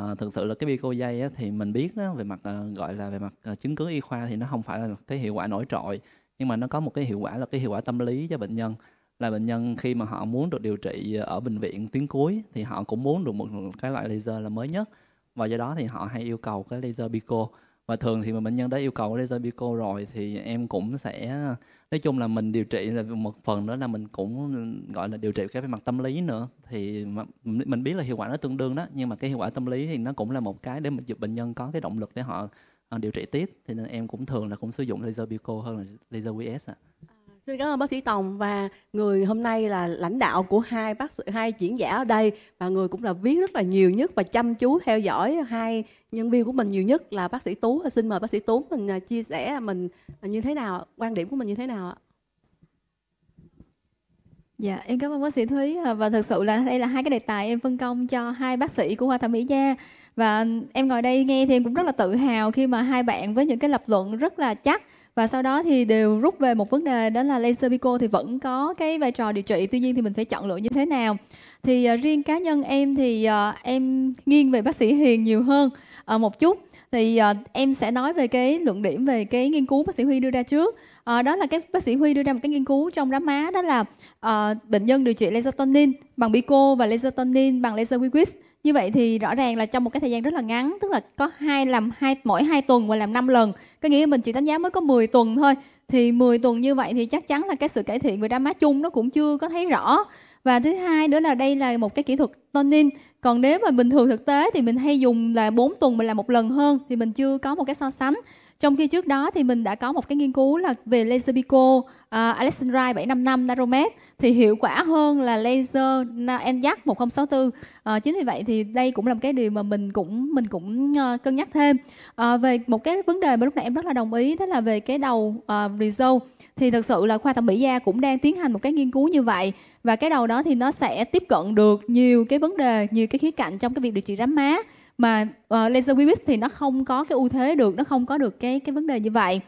uh, thực sự là cái Bico dây á, thì mình biết á, về mặt uh, gọi là về mặt uh, chứng cứ y khoa thì nó không phải là cái hiệu quả nổi trội nhưng mà nó có một cái hiệu quả là cái hiệu quả tâm lý cho bệnh nhân là bệnh nhân khi mà họ muốn được điều trị ở bệnh viện tuyến cuối thì họ cũng muốn được một cái loại laser là mới nhất và do đó thì họ hay yêu cầu cái laser Bico và thường thì mà bệnh nhân đã yêu cầu laser Bico rồi thì em cũng sẽ nói chung là mình điều trị là một phần đó là mình cũng gọi là điều trị cái về mặt tâm lý nữa thì mình biết là hiệu quả nó tương đương đó nhưng mà cái hiệu quả tâm lý thì nó cũng là một cái để mình giúp bệnh nhân có cái động lực để họ ờ, điều trị tiếp thì nên em cũng thường là cũng sử dụng laser Bico hơn là laser qs ạ à. Xin cảm ơn bác sĩ Tòng và người hôm nay là lãnh đạo của hai bác sĩ hai diễn giả ở đây và người cũng là viết rất là nhiều nhất và chăm chú theo dõi hai nhân viên của mình nhiều nhất là bác sĩ Tú. Xin mời bác sĩ Tú mình à, chia sẻ mình như thế nào, quan điểm của mình như thế nào ạ? Dạ, em cảm ơn bác sĩ Thúy à, và thực sự là đây là hai cái đề tài em phân công cho hai bác sĩ của Hoa Thẩm Mỹ Gia và em ngồi đây nghe thì em cũng rất là tự hào khi mà hai bạn với những cái lập luận rất là chắc và sau đó thì đều rút về một vấn đề đó là laser pico thì vẫn có cái vai trò điều trị tuy nhiên thì mình phải chọn lựa như thế nào thì uh, riêng cá nhân em thì uh, em nghiêng về bác sĩ hiền nhiều hơn uh, một chút thì uh, em sẽ nói về cái luận điểm về cái nghiên cứu bác sĩ huy đưa ra trước uh, đó là cái bác sĩ huy đưa ra một cái nghiên cứu trong đám má đó là uh, bệnh nhân điều trị laser tonin bằng bico và laser tonin bằng laser wiwis như vậy thì rõ ràng là trong một cái thời gian rất là ngắn tức là có hai làm hai mỗi hai tuần và làm năm lần có nghĩa là mình chỉ đánh giá mới có 10 tuần thôi thì 10 tuần như vậy thì chắc chắn là cái sự cải thiện về đám má chung nó cũng chưa có thấy rõ và thứ hai nữa là đây là một cái kỹ thuật toning còn nếu mà bình thường thực tế thì mình hay dùng là 4 tuần mình làm một lần hơn thì mình chưa có một cái so sánh trong khi trước đó thì mình đã có một cái nghiên cứu là về laser pico uh, à, Alexandrite 755 naromet thì hiệu quả hơn là laser Enjax 1064 à, chính vì vậy thì đây cũng là một cái điều mà mình cũng mình cũng uh, cân nhắc thêm à, về một cái vấn đề mà lúc nãy em rất là đồng ý đó là về cái đầu uh, ờ, result thì thực sự là khoa thẩm mỹ da cũng đang tiến hành một cái nghiên cứu như vậy và cái đầu đó thì nó sẽ tiếp cận được nhiều cái vấn đề nhiều cái khía cạnh trong cái việc điều trị rám má mà uh, laser Wibis thì nó không có cái ưu thế được nó không có được cái cái vấn đề như vậy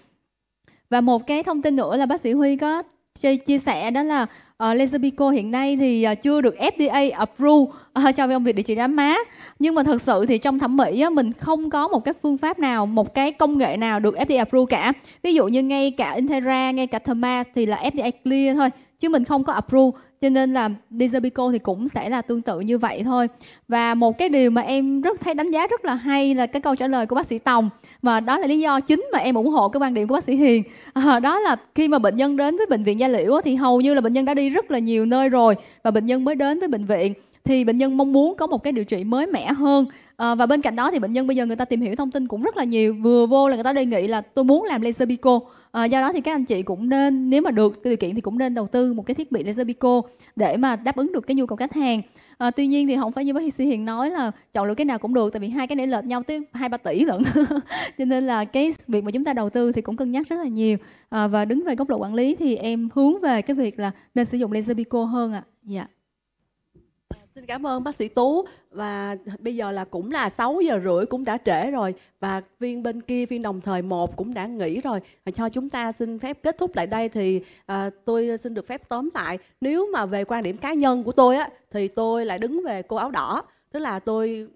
và một cái thông tin nữa là bác sĩ Huy có chia, chia sẻ đó là uh, ờ, Laserpico hiện nay thì uh, chưa được FDA approve uh, cho công việc điều trị đám má nhưng mà thật sự thì trong thẩm mỹ á, mình không có một cái phương pháp nào một cái công nghệ nào được FDA approve cả ví dụ như ngay cả Intera ngay cả Therma thì là FDA clear thôi chứ mình không có approve cho nên là Dizabico thì cũng sẽ là tương tự như vậy thôi và một cái điều mà em rất thấy đánh giá rất là hay là cái câu trả lời của bác sĩ Tòng và đó là lý do chính mà em ủng hộ cái quan điểm của bác sĩ Hiền à, đó là khi mà bệnh nhân đến với bệnh viện da liễu thì hầu như là bệnh nhân đã đi rất là nhiều nơi rồi và bệnh nhân mới đến với bệnh viện thì bệnh nhân mong muốn có một cái điều trị mới mẻ hơn à, và bên cạnh đó thì bệnh nhân bây giờ người ta tìm hiểu thông tin cũng rất là nhiều vừa vô là người ta đề nghị là tôi muốn làm laser BICO à, do đó thì các anh chị cũng nên nếu mà được điều kiện thì cũng nên đầu tư một cái thiết bị laser pico để mà đáp ứng được cái nhu cầu khách hàng à, tuy nhiên thì không phải như bác sĩ hiền nói là chọn lựa cái nào cũng được tại vì hai cái để lệch nhau tới hai ba tỷ lận cho nên là cái việc mà chúng ta đầu tư thì cũng cân nhắc rất là nhiều à, và đứng về góc độ quản lý thì em hướng về cái việc là nên sử dụng laser pico hơn ạ à. dạ yeah. Xin cảm ơn bác sĩ Tú và bây giờ là cũng là 6 giờ rưỡi cũng đã trễ rồi và viên bên kia viên đồng thời một cũng đã nghỉ rồi và cho chúng ta xin phép kết thúc lại đây thì à, tôi xin được phép tóm lại nếu mà về quan điểm cá nhân của tôi á thì tôi lại đứng về cô áo đỏ tức là tôi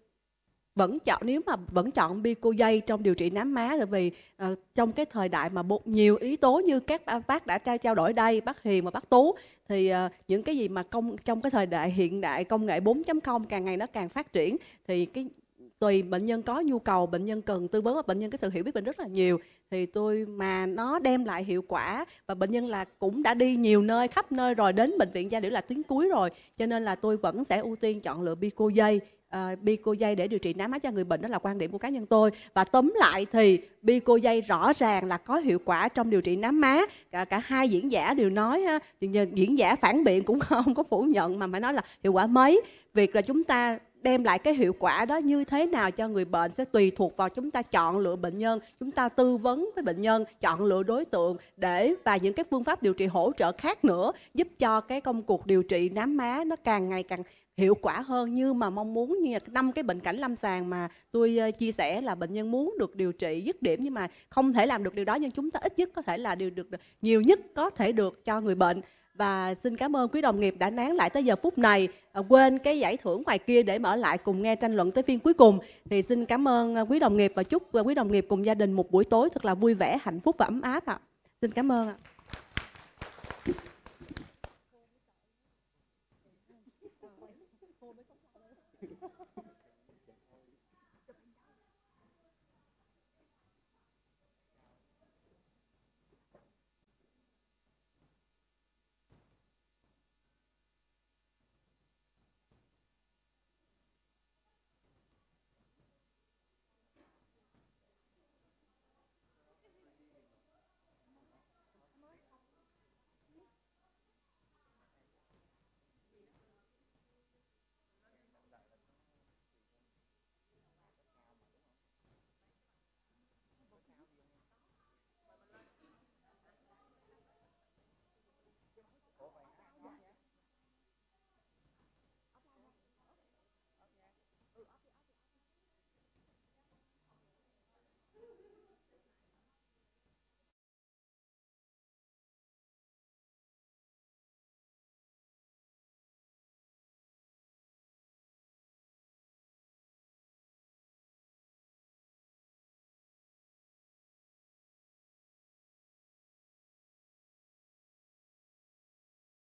vẫn chọn nếu mà vẫn chọn bico dây trong điều trị nám má là vì uh, trong cái thời đại mà một nhiều yếu tố như các bác đã tra trao đổi đây bác hiền và bác tú thì uh, những cái gì mà công trong cái thời đại hiện đại công nghệ 4.0 càng ngày nó càng phát triển thì cái tùy bệnh nhân có nhu cầu bệnh nhân cần tư vấn và bệnh nhân cái sự hiểu biết bệnh rất là nhiều thì tôi mà nó đem lại hiệu quả và bệnh nhân là cũng đã đi nhiều nơi khắp nơi rồi đến bệnh viện gia liễu là tuyến cuối rồi cho nên là tôi vẫn sẽ ưu tiên chọn lựa bico dây Ờ, bico dây để điều trị nám mắt cho người bệnh đó là quan điểm của cá nhân tôi và tóm lại thì bico dây rõ ràng là có hiệu quả trong điều trị nám má cả, cả hai diễn giả đều nói ha, diễn giả phản biện cũng không có phủ nhận mà phải nói là hiệu quả mấy việc là chúng ta đem lại cái hiệu quả đó như thế nào cho người bệnh sẽ tùy thuộc vào chúng ta chọn lựa bệnh nhân, chúng ta tư vấn với bệnh nhân, chọn lựa đối tượng để và những cái phương pháp điều trị hỗ trợ khác nữa giúp cho cái công cuộc điều trị nám má nó càng ngày càng hiệu quả hơn như mà mong muốn như năm cái bệnh cảnh lâm sàng mà tôi ờ, chia sẻ là bệnh nhân muốn được điều trị dứt điểm nhưng mà không thể làm được điều đó nhưng chúng ta ít nhất có thể là điều được nhiều nhất có thể được cho người bệnh và xin cảm ơn quý đồng nghiệp đã nán lại tới giờ phút này ờ, quên cái giải thưởng ngoài kia để mở lại cùng nghe tranh luận tới phiên cuối cùng thì xin cảm ơn ờ, quý đồng nghiệp và chúc quý đồng nghiệp cùng gia đình một buổi tối thật là vui vẻ hạnh phúc và ấm áp ạ xin cảm ơn ạ